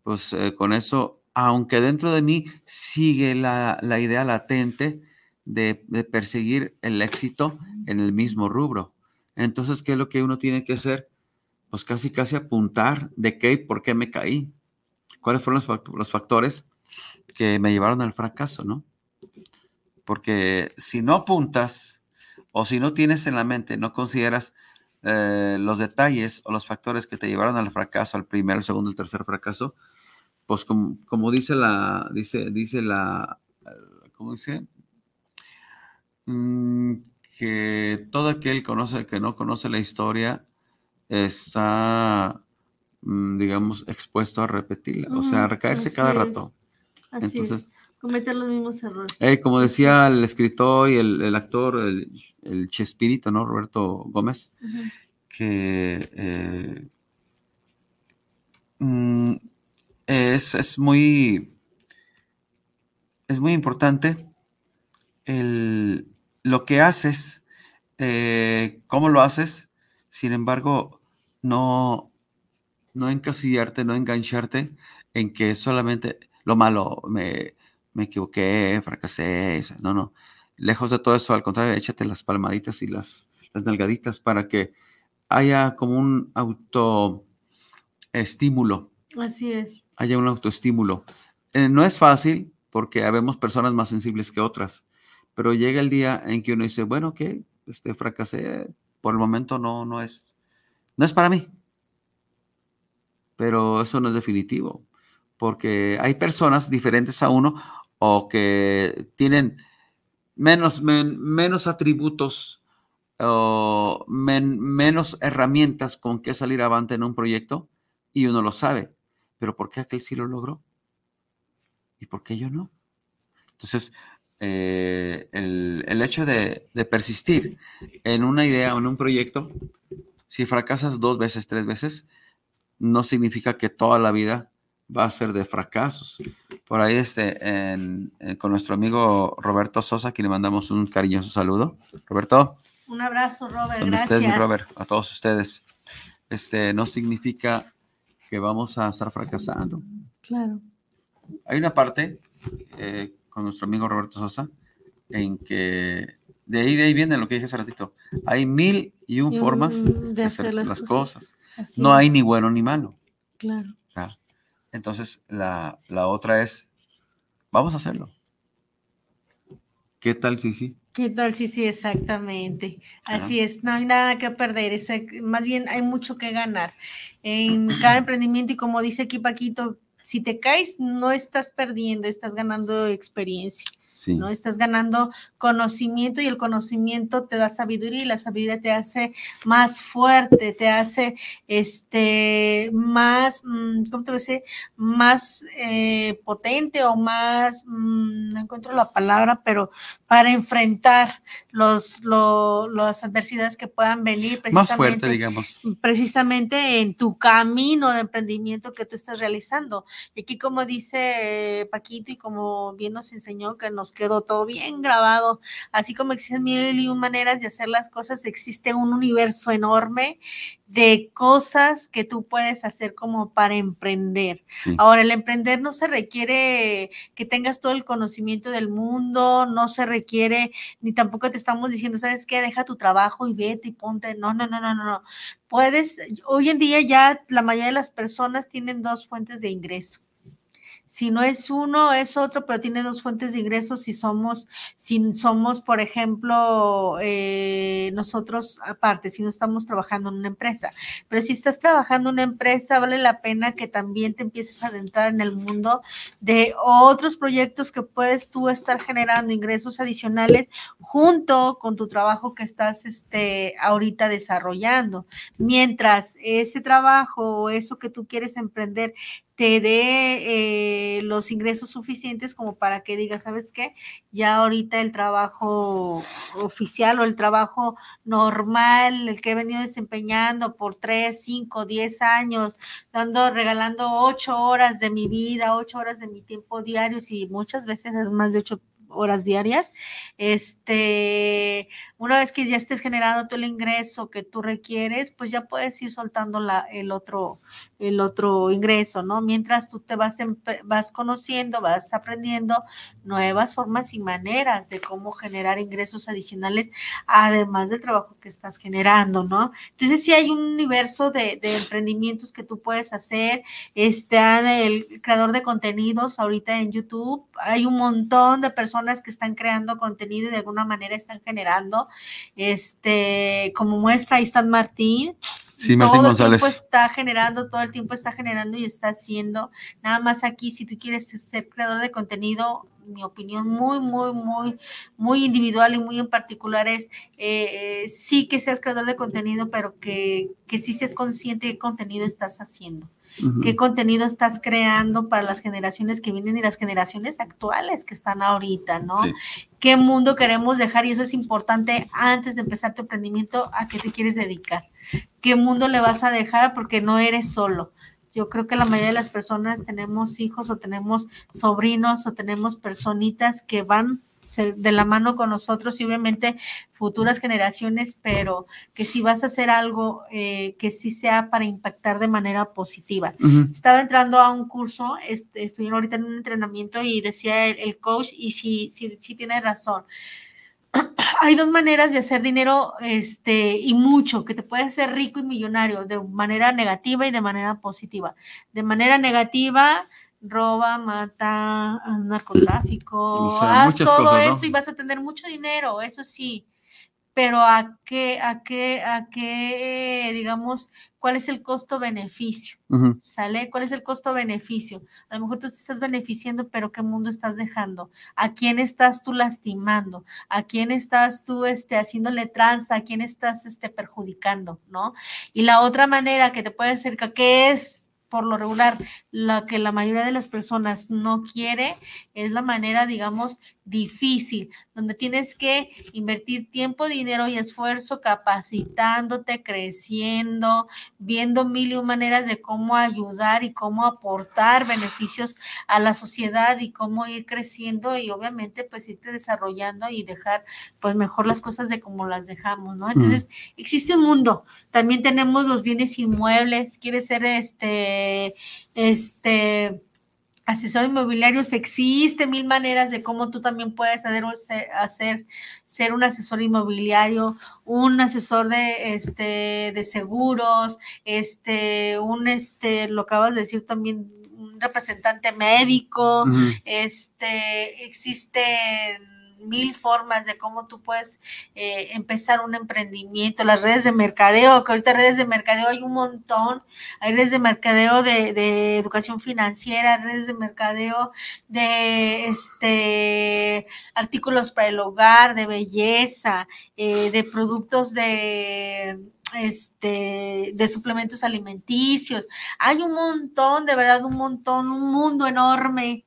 pues con eso, aunque dentro de mí sigue la, la idea latente de, perseguir el éxito en el mismo rubro. Entonces, ¿qué es lo que uno tiene que hacer? Pues casi, casi apuntar de qué y por qué me caí. ¿Cuáles fueron los factores que me llevaron al fracaso, no? Porque si no apuntas o si no tienes en la mente, no consideras eh, los detalles o los factores que te llevaron al fracaso, al primer, al segundo, el tercer fracaso, pues como, dice la, dice, dice la, ¿cómo dice? Mm, que todo aquel conoce, que no conoce la historia está, mm, digamos, expuesto a repetirla, o sea, a mm, recaerse cada rato. Así es. cometer los mismos errores. Eh, como decía el escritor y el, actor, el, el, Chespirito, ¿no? Roberto Gómez, que eh, es muy, es muy importante el lo que haces, eh, cómo lo haces, sin embargo, no, no encasillarte, no engancharte en que solamente lo malo, me, equivoqué, fracasé, no, no. Lejos de todo eso, al contrario, échate las palmaditas y las, las nalgaditas para que haya como un autoestímulo. Así es. Haya un autoestímulo. Eh, no es fácil porque habemos personas más sensibles que otras pero llega el día en que uno dice, bueno, ok, este, fracasé, por el momento no, no es, no es para mí. Pero eso no es definitivo, porque hay personas diferentes a uno o que tienen menos, menos atributos o menos herramientas con que salir avante en un proyecto y uno lo sabe. Pero ¿por qué aquel sí lo logró? ¿Y por qué yo no? Entonces, eh, el, hecho de, persistir en una idea o en un proyecto, si fracasas dos veces, tres veces, no significa que toda la vida va a ser de fracasos. Por ahí este, eh, con nuestro amigo Roberto Sosa, que le mandamos un cariñoso saludo. Roberto. Un abrazo, Robert. gracias. a todos ustedes. Este, no significa que vamos a estar fracasando. Claro. Hay una parte eh, con nuestro amigo Roberto Sosa, en que de ahí, de ahí viene lo que dije hace ratito. Hay mil y un formas de hacer, las, cosas. No hay ni bueno ni malo. Claro. Entonces, la, otra es, vamos a hacerlo. ¿Qué tal, Sisi? ¿Qué tal, Sisi? Exactamente. Así es, no hay nada que perder, más bien hay mucho que ganar. En cada emprendimiento, y como dice aquí Paquito, si te caes, no estás perdiendo, estás ganando experiencia. ¿no? Estás ganando conocimiento y el conocimiento te da sabiduría y la sabiduría te hace más fuerte, te hace este más, mm, ¿cómo te voy a decir? Más eh, potente o más, mm, no encuentro la palabra, pero para enfrentar los, las adversidades que puedan venir. Precisamente, Más fuerte, digamos. Precisamente en tu camino de emprendimiento que tú estás realizando. Y aquí, como dice eh, Paquito y como bien nos enseñó, que nos quedó todo bien grabado, así como existen mil y un maneras de hacer las cosas, existe un universo enorme de cosas que tú puedes hacer como para emprender. Ahora, el emprender no se requiere que tengas todo el conocimiento del mundo, no se requiere quiere, ni tampoco te estamos diciendo, ¿sabes qué? Deja tu trabajo y vete y ponte. No, no, no, no, no. Puedes, hoy en día ya la mayoría de las personas tienen dos fuentes de ingreso. Si no es uno, es otro, pero tiene dos fuentes de ingresos. Si somos, si somos, por ejemplo, eh, nosotros aparte, si no estamos trabajando en una empresa. Pero si estás trabajando en una empresa, vale la pena que también te empieces a adentrar en el mundo de otros proyectos que puedes tú estar generando ingresos adicionales junto con tu trabajo que estás este, ahorita desarrollando. Mientras ese trabajo o eso que tú quieres emprender te dé eh, los ingresos suficientes como para que digas, ¿sabes qué? Ya ahorita el trabajo oficial o el trabajo normal, el que he venido desempeñando por 3, 5, 10 años, dando, regalando 8 horas de mi vida, 8 horas de mi tiempo diario, y muchas veces es más de 8 horas diarias. Este, una vez que ya estés generando todo el ingreso que tú requieres, pues ya puedes ir soltando la, el otro el otro ingreso, ¿no? Mientras tú te vas, vas conociendo, vas aprendiendo nuevas formas y maneras de cómo generar ingresos adicionales, además del trabajo que estás generando, ¿no? Entonces, sí hay un universo de, emprendimientos que tú puedes hacer. Está el creador de contenidos ahorita en YouTube. Hay un montón de personas que están creando contenido y de alguna manera están generando, este, como muestra, ahí está Martín Sí, Martín todo El tiempo está generando, todo el tiempo está generando y está haciendo. Nada más aquí, si tú quieres ser creador de contenido, mi opinión muy, muy, muy, muy individual y muy en particular es eh, eh, sí que seas creador de contenido, pero que, sí seas consciente de qué contenido estás haciendo. ¿Qué contenido estás creando para las generaciones que vienen y las generaciones actuales que están ahorita, no? ¿Qué mundo queremos dejar? Y eso es importante antes de empezar tu emprendimiento, ¿a qué te quieres dedicar? qué mundo le vas a dejar porque no eres solo. Yo creo que la mayoría de las personas tenemos hijos o tenemos sobrinos o tenemos personitas que van de la mano con nosotros y obviamente futuras generaciones, pero que si vas a hacer algo eh, que sí sea para impactar de manera positiva. Estaba entrando a un curso, este estoy ahorita en un entrenamiento y decía el, coach, y si sí, tiene razón. [clears throat] hay dos maneras de hacer dinero este, y mucho, que te puedes hacer rico y millonario de manera negativa y de manera positiva. De manera negativa, roba, mata, narcotráfico, haz todo eso y vas a tener mucho dinero, eso sí pero a qué, a qué, a qué, digamos, cuál es el costo-beneficio, ¿sale? ¿Cuál es el costo-beneficio? A lo mejor tú te estás beneficiando, pero ¿qué mundo estás dejando? ¿A quién estás tú lastimando? ¿A quién estás tú este, haciéndole tranza? ¿A quién estás este, perjudicando? ¿No? Y la otra manera que te puede acercar, ¿qué es por lo regular, lo que la mayoría de las personas no quiere es la manera, digamos, difícil, donde tienes que invertir tiempo, dinero y esfuerzo capacitándote, creciendo, viendo mil y un maneras de cómo ayudar y cómo aportar beneficios a la sociedad y cómo ir creciendo y obviamente pues irte desarrollando y dejar pues mejor las cosas de como las dejamos, ¿no? Mm. Entonces, existe un mundo. También tenemos los bienes inmuebles, quiere ser este este asesor inmobiliario existe mil maneras de cómo tú también puedes hacer, hacer, ser un asesor inmobiliario, un asesor de este de seguros, este un este lo acabas de decir también un representante médico, este existen mil formas de cómo tú puedes eh, empezar un emprendimiento, las redes de mercadeo, que ahorita redes de mercadeo hay un montón, hay redes de mercadeo de, educación financiera, redes de mercadeo de este artículos para el hogar, de belleza, eh, de productos de este, de suplementos alimenticios. Hay un montón, de verdad, un montón, un mundo enorme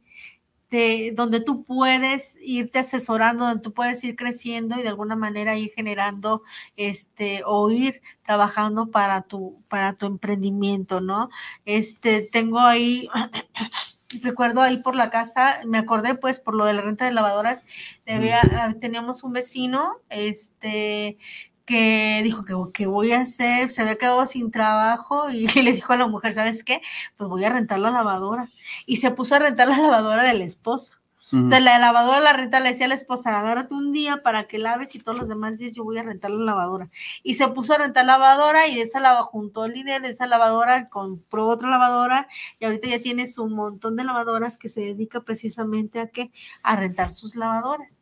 este, donde tú puedes irte asesorando, donde tú puedes ir creciendo y de alguna manera ir generando este o ir trabajando para tu para tu emprendimiento, ¿no? Este tengo ahí [clears throat] recuerdo ahí por la casa, me acordé pues por lo de la renta de lavadoras, ah, teníamos un vecino, este, que dijo que, voy a hacer, se había quedado sin trabajo y, [laughs] le dijo a la mujer, ¿sabes qué? Pues voy a rentar la lavadora. Y se puso a rentar la lavadora de la esposa. De la lavadora la renta le decía a la esposa, agárrate un día para que laves y todos los demás días yo voy a rentar la lavadora. Y se puso a rentar la lavadora y esa lavadora juntó el dinero, esa lavadora compró otra lavadora y ahorita ya tiene su montón de lavadoras que se dedica precisamente a qué a rentar sus lavadoras.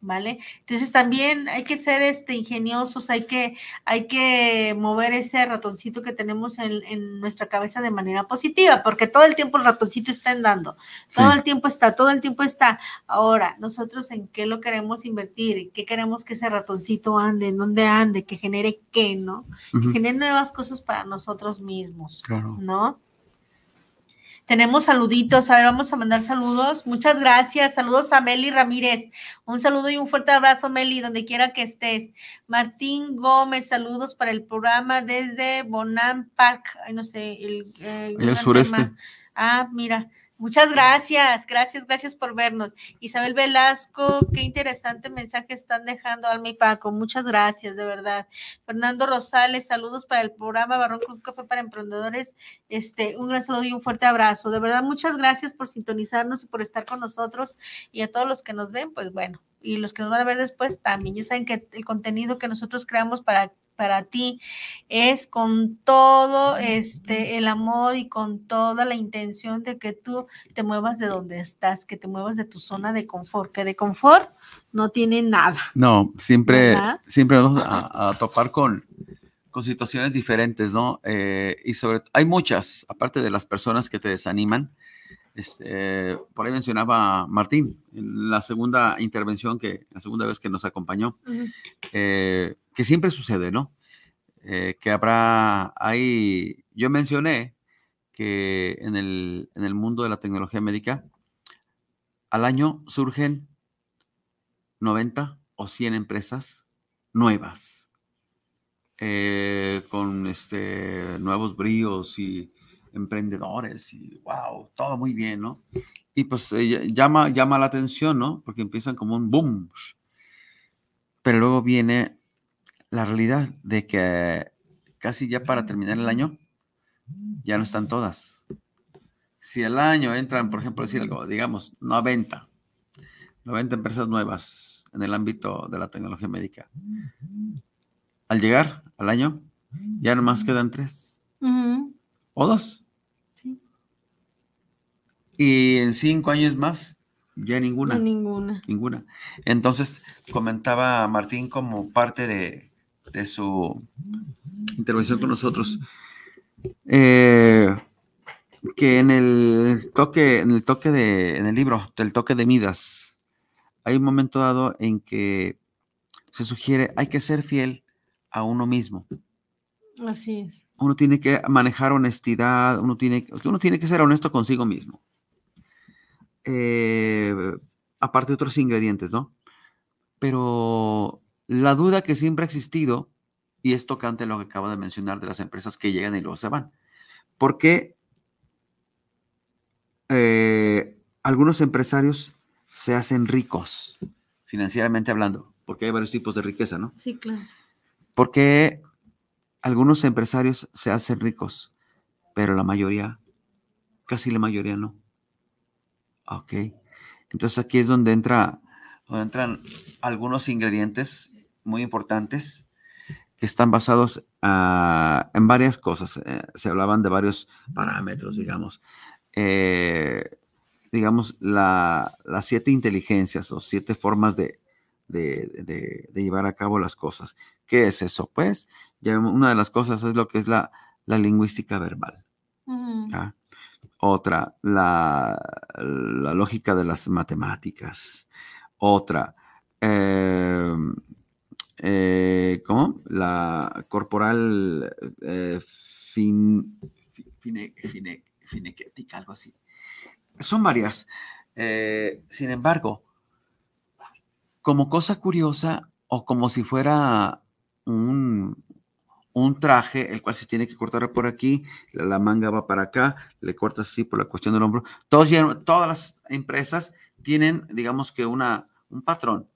¿vale? Entonces también hay que ser este, ingeniosos, hay que, hay que mover ese ratoncito que tenemos en, nuestra cabeza de manera positiva, porque todo el tiempo el ratoncito está andando, todo el tiempo está, todo el tiempo está. Ahora, nosotros en qué lo queremos invertir, en qué queremos que ese ratoncito ande, en dónde ande, que genere qué, ¿no? Que genere nuevas cosas para nosotros mismos, ¿no? Tenemos saluditos, a ver, vamos a mandar saludos. Muchas gracias. Saludos a Meli Ramírez. Un saludo y un fuerte abrazo, Meli, donde quiera que estés. Martín Gómez, saludos para el programa desde Bonan Park, ay, no sé, el, eh, sureste. Ah, mira. Muchas gracias, gracias, gracias por vernos. Isabel Velasco, qué interesante mensaje están dejando Alma y Paco. Muchas gracias, de verdad. Fernando Rosales, saludos para el programa Barrón Club Café para Emprendedores. Este, un gran saludo y un fuerte abrazo. De verdad, muchas gracias por sintonizarnos y por estar con nosotros y a todos los que nos ven, pues bueno, y los que nos van a ver después también. Ya saben que el contenido que nosotros creamos para para ti es con todo este el amor y con toda la intención de que tú te muevas de donde estás, que te muevas de tu zona de confort, que de confort no tiene nada. No, siempre, siempre vamos a, topar con, situaciones diferentes, ¿no? Eh, y sobre hay muchas, aparte de las personas que te desaniman, este, por ahí mencionaba Martín, en la segunda intervención, que la segunda vez que nos acompañó, eh, que siempre sucede, ¿no? Eh, que habrá, hay, yo mencioné que en el, mundo de la tecnología médica, al año surgen 90 o 100 empresas nuevas, eh, con este, nuevos bríos y emprendedores y wow, todo muy bien, ¿no? Y pues llama, llama la atención, ¿no? Porque empiezan como un boom. Pero luego viene la realidad de que casi ya para terminar el año, ya no están todas. Si el año entran, por ejemplo, decir algo, digamos, 90, 90 empresas nuevas en el ámbito de la tecnología médica. Al llegar al año, ya nomás quedan tres. O dos. Y en cinco años más, ya ninguna. ninguna. Ninguna. Entonces, comentaba Martín como parte de, de su intervención con nosotros. Eh, que en el toque, en el toque de, en el libro, del toque de Midas, hay un momento dado en que se sugiere hay que ser fiel a uno mismo. Así es. Uno tiene que manejar honestidad, uno tiene, uno tiene que ser honesto consigo mismo. Eh, aparte de otros ingredientes, ¿no? Pero la duda que siempre ha existido, y es tocante lo que acabo de mencionar de las empresas que llegan y luego se van, porque qué eh, algunos empresarios se hacen ricos, financieramente hablando, porque hay varios tipos de riqueza, ¿no? Sí, claro. Porque algunos empresarios se hacen ricos, pero la mayoría, casi la mayoría no. Ok. Entonces aquí es donde, entra, entran algunos ingredientes muy importantes que están basados ah, en varias cosas. Eh, se hablaban de varios parámetros, digamos. Eh, digamos, las siete inteligencias o siete formas de, llevar a cabo las cosas. ¿Qué es eso? Pues, una de las cosas es lo que es la, lingüística verbal. Otra, la, lógica de las matemáticas. Otra, em, eh, ¿cómo? La corporal eh, fin, algo así. Son varias. Eh, sin embargo, como cosa curiosa o como si fuera un, un traje, el cual se tiene que cortar por aquí, la, manga va para acá, le cortas así por la cuestión del hombro. todas las empresas tienen, digamos que una, un patrón,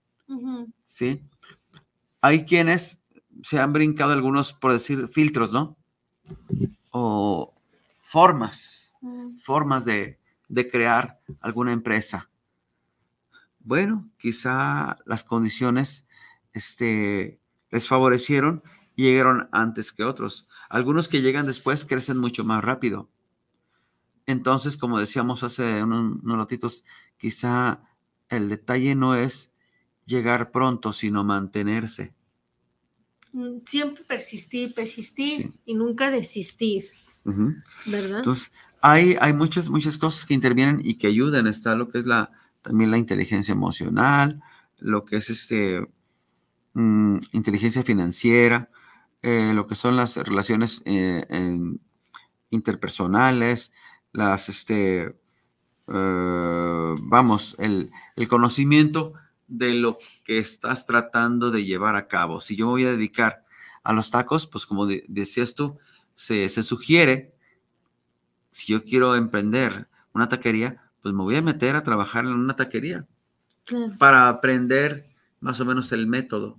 ¿sí? Hay quienes se han brincado algunos, por decir, filtros, ¿no? O formas, mm. formas de, crear alguna empresa. Bueno, quizá las condiciones este, les favorecieron llegaron antes que otros. Algunos que llegan después crecen mucho más rápido. Entonces, como decíamos hace unos, ratitos, quizá el detalle no es llegar pronto, sino mantenerse. Mm, siempre persistir, persistir y nunca desistir. Entonces, hay, hay muchas, muchas cosas que intervienen y que ayudan. Está lo que es la, también la inteligencia emocional, lo que es este, mm, inteligencia financiera, eh, lo que son las relaciones eh, interpersonales, las, este, eh, vamos, el, conocimiento de lo que estás tratando de llevar a cabo. Si yo me voy a dedicar a los tacos, pues como decías tú, se, se, sugiere, si yo quiero emprender una taquería, pues me voy a meter a trabajar en una taquería para aprender más o menos el método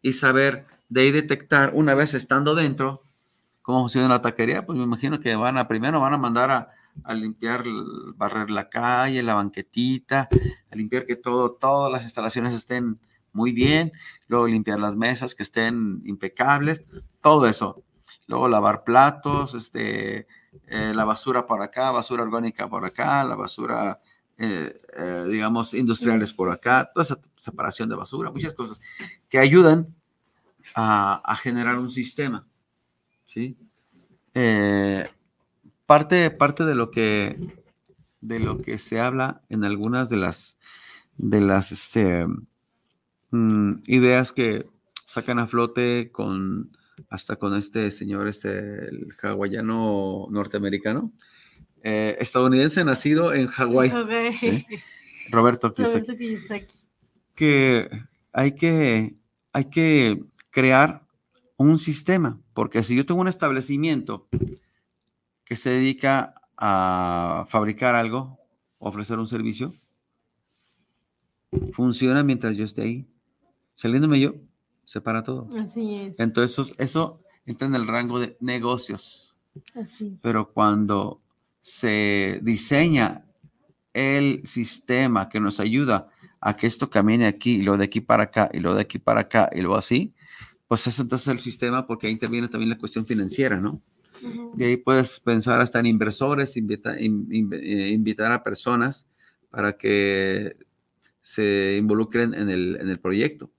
y saber de ahí detectar una vez estando dentro cómo funciona la taquería, pues me imagino que van a, primero van a mandar a, a limpiar, barrer la calle, la banquetita, a limpiar que todo, todas las instalaciones estén muy bien, luego limpiar las mesas que estén impecables, todo eso. Luego lavar platos, este, eh, la basura por acá, basura orgánica por acá, la basura, eh, eh, digamos, industriales por acá, toda esa separación de basura, muchas cosas que ayudan a, generar un sistema. ¿sí? Eh, parte, parte de lo que de lo que se habla en algunas de las de las este, mm, ideas que sacan a flote con hasta con este señor, este el hawaiano norteamericano, eh, estadounidense nacido en Hawái. Roberto, Que hay que, hay que, crear un sistema, porque si yo tengo un establecimiento que se dedica a fabricar algo, ofrecer un servicio, funciona mientras yo esté ahí. Saliéndome yo, se para todo. Así es. Entonces eso, entra en el rango de negocios. Pero cuando se diseña el sistema que nos ayuda a que esto camine aquí y lo de aquí para acá y lo de aquí para acá y lo así, pues es entonces el sistema porque ahí interviene también la cuestión financiera, ¿no? Y ahí puedes pensar hasta en inversores, eh, invitar a personas para que se involucren en el, proyecto.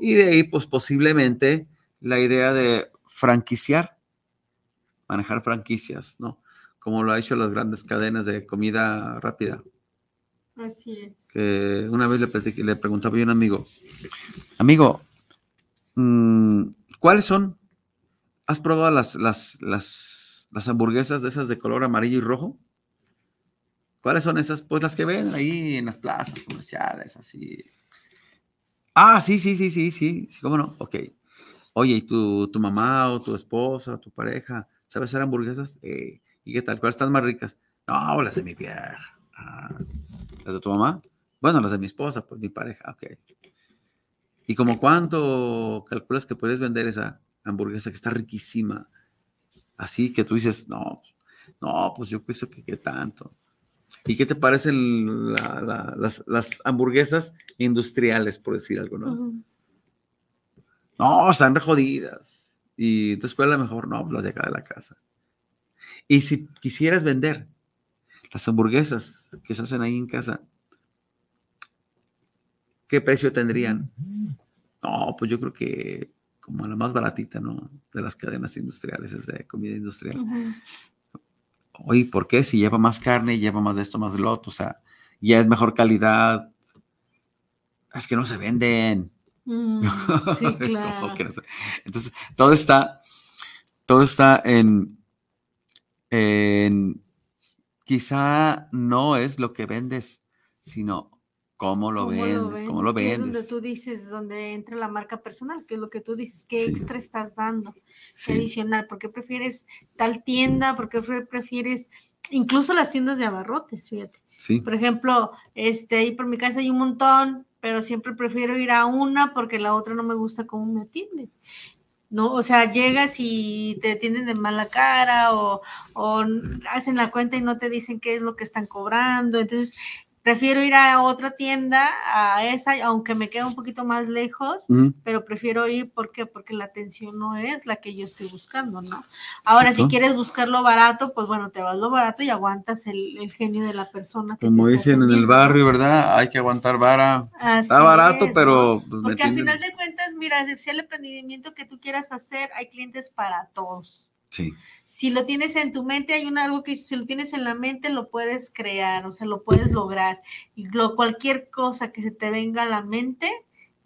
Y de ahí, pues posiblemente la idea de franquiciar, manejar franquicias, ¿no? Como lo han hecho las grandes cadenas de comida rápida. Así es. Que una vez le, le preguntaba yo a un amigo, amigo, mm, ¿cuáles son? ¿Has probado las, las, hamburguesas de esas de color amarillo y rojo? ¿Cuáles son esas? Pues las que ven ahí en las plazas comerciales, así. Ah, sí, sí, sí, sí, sí, cómo no, ok. Oye, ¿y tu, mamá o tu esposa, tu pareja, ¿sabes hacer hamburguesas? Eh, ¿Y qué tal? ¿Cuáles están más ricas? No, las de mi pierna ¿Las de tu mamá? Bueno, las de mi esposa, pues mi pareja, ok. ¿Y como cuánto calculas que puedes vender esa hamburguesa que está riquísima? Así que tú dices, no, no, pues yo pienso que qué tanto. ¿Y qué te parecen las, hamburguesas industriales, por decir algo, no? No, están re jodidas. Y tu la mejor, no, pues, las de acá de la casa. Y si quisieras vender las hamburguesas que se hacen ahí en casa, ¿qué precio tendrían? No, pues yo creo que como la más baratita, ¿no? De las cadenas industriales, es de comida industrial. Oye, ¿por qué? Si lleva más carne, lleva más de esto, más lot, o sea, ya es mejor calidad. Es que no se venden. Mm, [laughs] Entonces, todo está, todo está en, en quizá no es lo que vendes, sino cómo lo, ¿Cómo vendes, lo cómo lo vendes. Es donde tú dices, donde entra la marca personal, que es lo que tú dices, qué extra estás dando, qué adicional, por qué prefieres tal tienda, por qué prefieres incluso las tiendas de abarrotes, fíjate. Sí. Por ejemplo, este, ahí por mi casa hay un montón, pero siempre prefiero ir a una porque la otra no me gusta cómo me atiende. ¿no? O sea, llegas y te tienen de mala cara o, o, hacen la cuenta y no te dicen qué es lo que están cobrando. Entonces, prefiero ir a otra tienda, a esa, aunque me queda un poquito más lejos, pero prefiero ir porque porque la atención no es la que yo estoy buscando, ¿no? Ahora, si quieres buscar lo barato, pues bueno, te vas lo barato y aguantas el, genio de la persona. Como dicen en el barrio, ¿verdad? Hay que aguantar vara. Está barato, pero... Pues, porque al final de cuentas, mira, si el emprendimiento que tú quieras hacer, hay clientes para todos. Si lo tienes en tu mente, hay un algo que si lo tienes en la mente lo puedes crear, o sea, lo puedes lograr. Y lo, cualquier cosa que se te venga a la mente,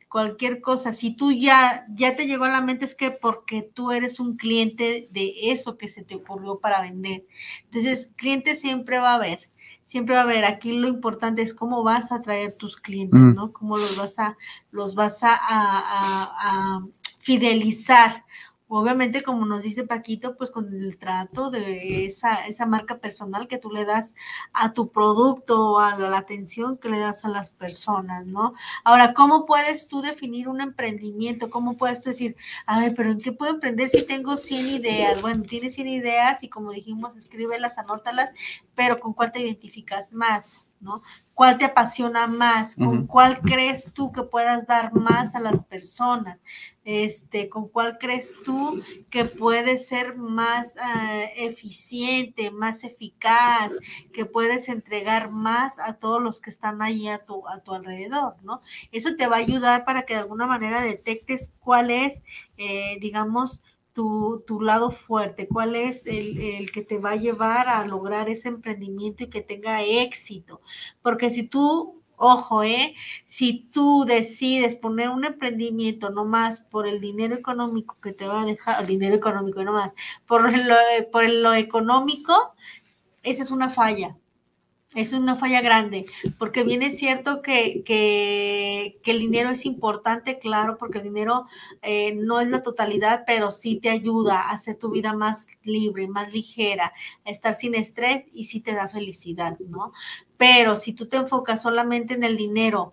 cualquier cosa, si tú ya ya te llegó a la mente es que porque tú eres un cliente de eso que se te ocurrió para vender. Entonces, cliente siempre va a haber siempre va a haber aquí lo importante es cómo vas a atraer tus clientes, mm. ¿no? Cómo los vas a, los vas a, a fidelizar Obviamente, como nos dice Paquito, pues con el trato de esa, esa marca personal que tú le das a tu producto, o a la atención que le das a las personas, ¿no? Ahora, ¿cómo puedes tú definir un emprendimiento? ¿Cómo puedes tú decir, a ver, pero ¿en qué puedo emprender si tengo 100 ideas? Bueno, tienes 100 ideas y como dijimos, escríbelas, anótalas, pero ¿con cuál te identificas más? ¿Cuál te apasiona más? ¿Con cuál crees tú que puedas dar más a las personas? Este, ¿Con cuál crees tú que puedes ser más eh, eficiente, más eficaz, que puedes entregar más a todos los que están ahí a tu, a tu alrededor? ¿no? Eso te va a ayudar para que de alguna manera detectes cuál es, eh, digamos, tu, tu lado fuerte, cuál es el, el, que te va a llevar a lograr ese emprendimiento y que tenga éxito. Porque si tú, ojo, eh, si tú decides poner un emprendimiento no más por el dinero económico que te va a dejar, el dinero económico nomás, por por lo económico, esa es una falla, es una falla grande, porque bien es cierto que, el dinero es importante, claro, porque el dinero eh, no es la totalidad, pero sí te ayuda a hacer tu vida más libre, más ligera, a estar sin estrés y sí te da felicidad, ¿no? Pero si tú te enfocas solamente en el dinero,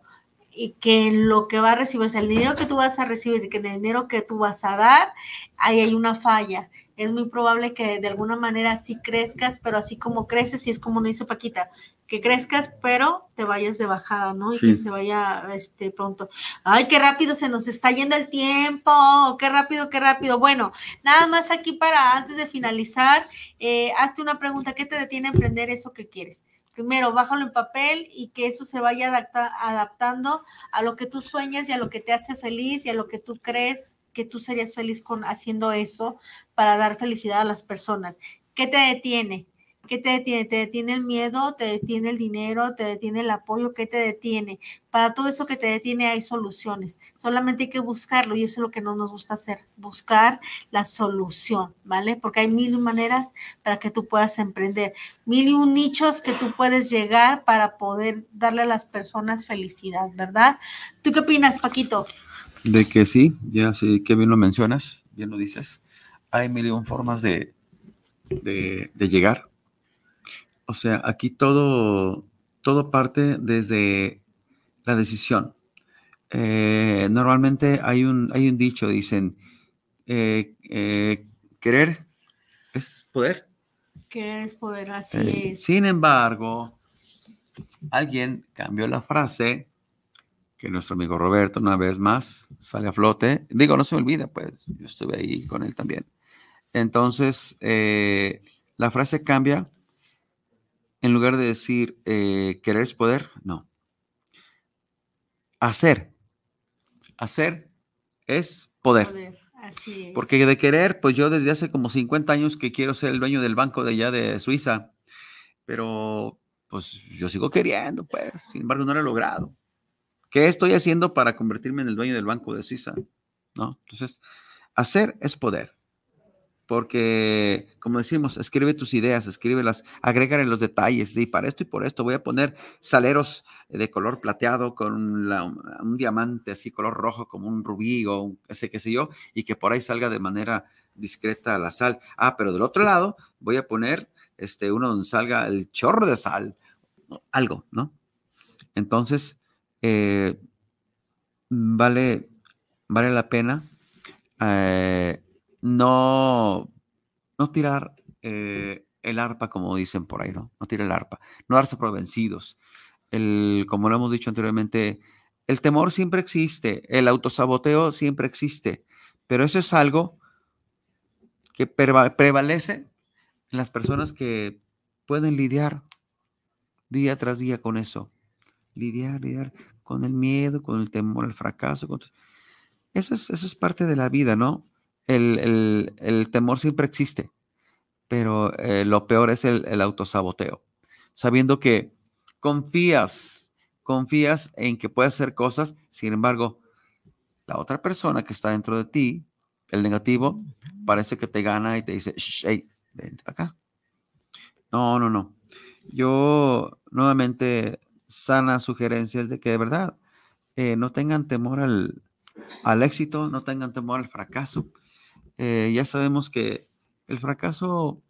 y que lo que va a recibir, o sea, el dinero que tú vas a recibir, que el dinero que tú vas a dar, ahí hay una falla. Es muy probable que de alguna manera sí crezcas, pero así como creces, y es como no hizo Paquita, que crezcas, pero te vayas de bajada, ¿no? Y que se vaya este pronto. Ay, qué rápido se nos está yendo el tiempo, qué rápido, qué rápido. Bueno, nada más aquí para antes de finalizar, eh, hazte una pregunta, ¿qué te detiene a emprender eso que quieres? primero, bájalo en papel y que eso se vaya adaptando a lo que tú sueñas y a lo que te hace feliz y a lo que tú crees que tú serías feliz con haciendo eso para dar felicidad a las personas. ¿Qué te detiene? ¿Qué te detiene? ¿Te detiene el miedo? ¿Te detiene el dinero? ¿Te detiene el apoyo? ¿Qué te detiene? Para todo eso que te detiene hay soluciones. Solamente hay que buscarlo y eso es lo que no nos gusta hacer, buscar la solución, ¿vale? Porque hay mil maneras para que tú puedas emprender, mil y un nichos que tú puedes llegar para poder darle a las personas felicidad, ¿verdad? ¿Tú qué opinas, Paquito? De que sí, ya sí, que bien lo mencionas, bien lo dices. Hay mil y un formas de, de llegar o sea, aquí todo, todo parte desde la decisión. Eh, normalmente hay un, hay un dicho, dicen, eh, eh, querer es poder. Querer es poder, así es. Sin embargo, alguien cambió la frase que nuestro amigo Roberto una vez más sale a flote. Digo, no se me olvida, pues yo estuve ahí con él también. Entonces, la frase cambia en lugar de decir eh, querer es poder, no. Hacer. Hacer es poder. Porque de querer, pues yo desde hace como 50 años que quiero ser el dueño del banco de allá de Suiza, pero pues yo sigo queriendo, pues, sin embargo no lo he logrado. ¿Qué estoy haciendo para convertirme en el dueño del banco de Suiza? ¿No? Entonces, hacer es poder porque, como decimos, escribe tus ideas, escríbelas, agrégale los detalles, y para esto y por esto voy a poner saleros de color plateado con un diamante así, color rojo, como un rubí o ese qué sé yo, y que por ahí salga de manera discreta la sal. Ah, pero del otro lado voy a poner este, uno donde salga el chorro de sal, algo, ¿no? Entonces, eh, vale, vale la pena. Eh, no, no tirar eh, el arpa, como dicen por ahí, ¿no? No tirar el arpa, no darse por vencidos. El, como lo hemos dicho anteriormente, el temor siempre existe, el autosaboteo siempre existe, pero eso es algo que prevalece en las personas que pueden lidiar día tras día con eso. Lidiar, lidiar con el miedo, con el temor al fracaso. Eso, es, eso es parte de la vida, ¿no? el, temor siempre existe, pero eh, lo peor es el, autosaboteo, sabiendo que confías, confías en que puedes hacer cosas, sin embargo, la otra persona que está dentro de ti, el negativo, parece que te gana y te dice, vente para acá. No, no, no. Yo nuevamente sana sugerencias de que de verdad eh, no tengan temor al éxito, no tengan temor al fracaso, eh, ya sabemos que el fracaso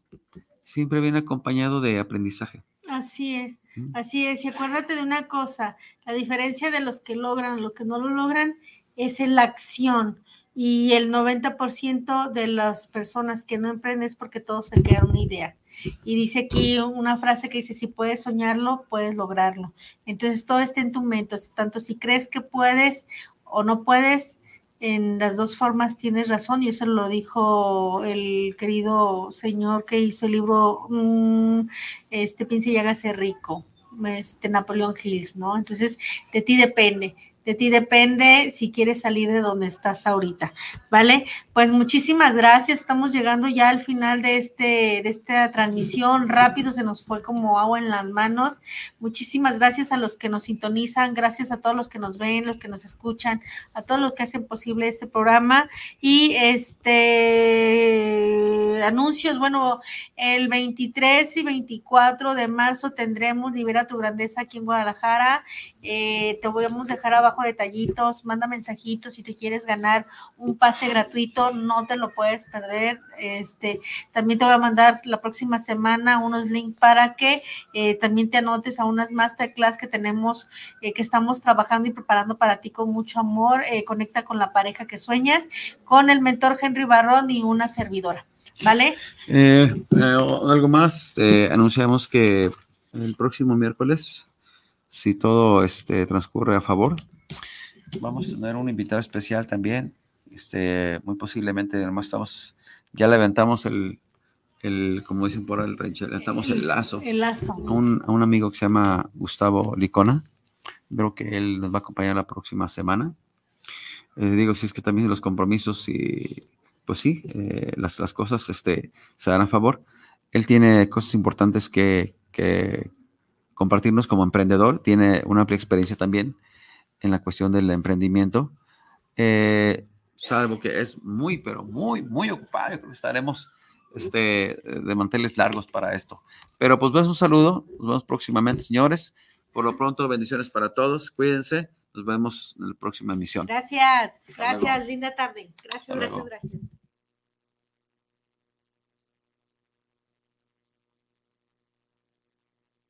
siempre viene acompañado de aprendizaje. Así es, así es. Y acuérdate de una cosa, la diferencia de los que logran, los que no lo logran, es en la acción. Y el 90% de las personas que no emprenden es porque todos se quedan una idea. Y dice aquí una frase que dice, si puedes soñarlo, puedes lograrlo. Entonces todo está en tu mente, tanto si crees que puedes o no puedes, en las dos formas tienes razón y eso lo dijo el querido señor que hizo el libro mm, este Piense y hágase rico, este Napoleón Hills, ¿no? Entonces, de ti depende de ti depende si quieres salir de donde estás ahorita, ¿vale? Pues muchísimas gracias, estamos llegando ya al final de, este, esta transmisión, rápido se nos fue como agua en las manos, muchísimas gracias a los que nos sintonizan, gracias a todos los que nos ven, los que nos escuchan, a todos los que hacen posible este programa y este anuncios, bueno, el 23 y 24 de marzo tendremos Libera tu Grandeza aquí en Guadalajara, eh, te voy a dejar abajo detallitos, manda mensajitos si te quieres ganar un pase gratuito, no te lo puedes perder. Este, también te voy a mandar la próxima semana unos links para que eh, también te anotes a unas masterclass que tenemos, eh, que estamos trabajando y preparando para ti con mucho amor. Eh, conecta con la pareja que sueñas, con el mentor Henry Barrón y una servidora. ¿Vale? algo más, este, anunciamos que el próximo miércoles si todo este, transcurre a favor, vamos a tener un invitado especial también. Este, muy posiblemente, además estamos, ya levantamos el, como dicen por el levantamos el, lazo. El lazo. A un, amigo que se llama Gustavo Licona. Creo que él nos va a acompañar la próxima semana. les eh, digo, si es que también los compromisos y pues sí, eh, las, cosas este, se dan a favor. Él tiene cosas importantes que, que compartirnos como emprendedor, tiene una amplia experiencia también en la cuestión del emprendimiento. Eh, salvo que es muy, pero muy, muy ocupado. creo que estaremos este, de manteles largos para esto. Pero pues pues un saludo. Nos vemos próximamente, señores. Por lo pronto, bendiciones para todos. Cuídense. Nos vemos en la próxima emisión. Gracias. gracias. Linda tarde. Gracias, gracias, gracias.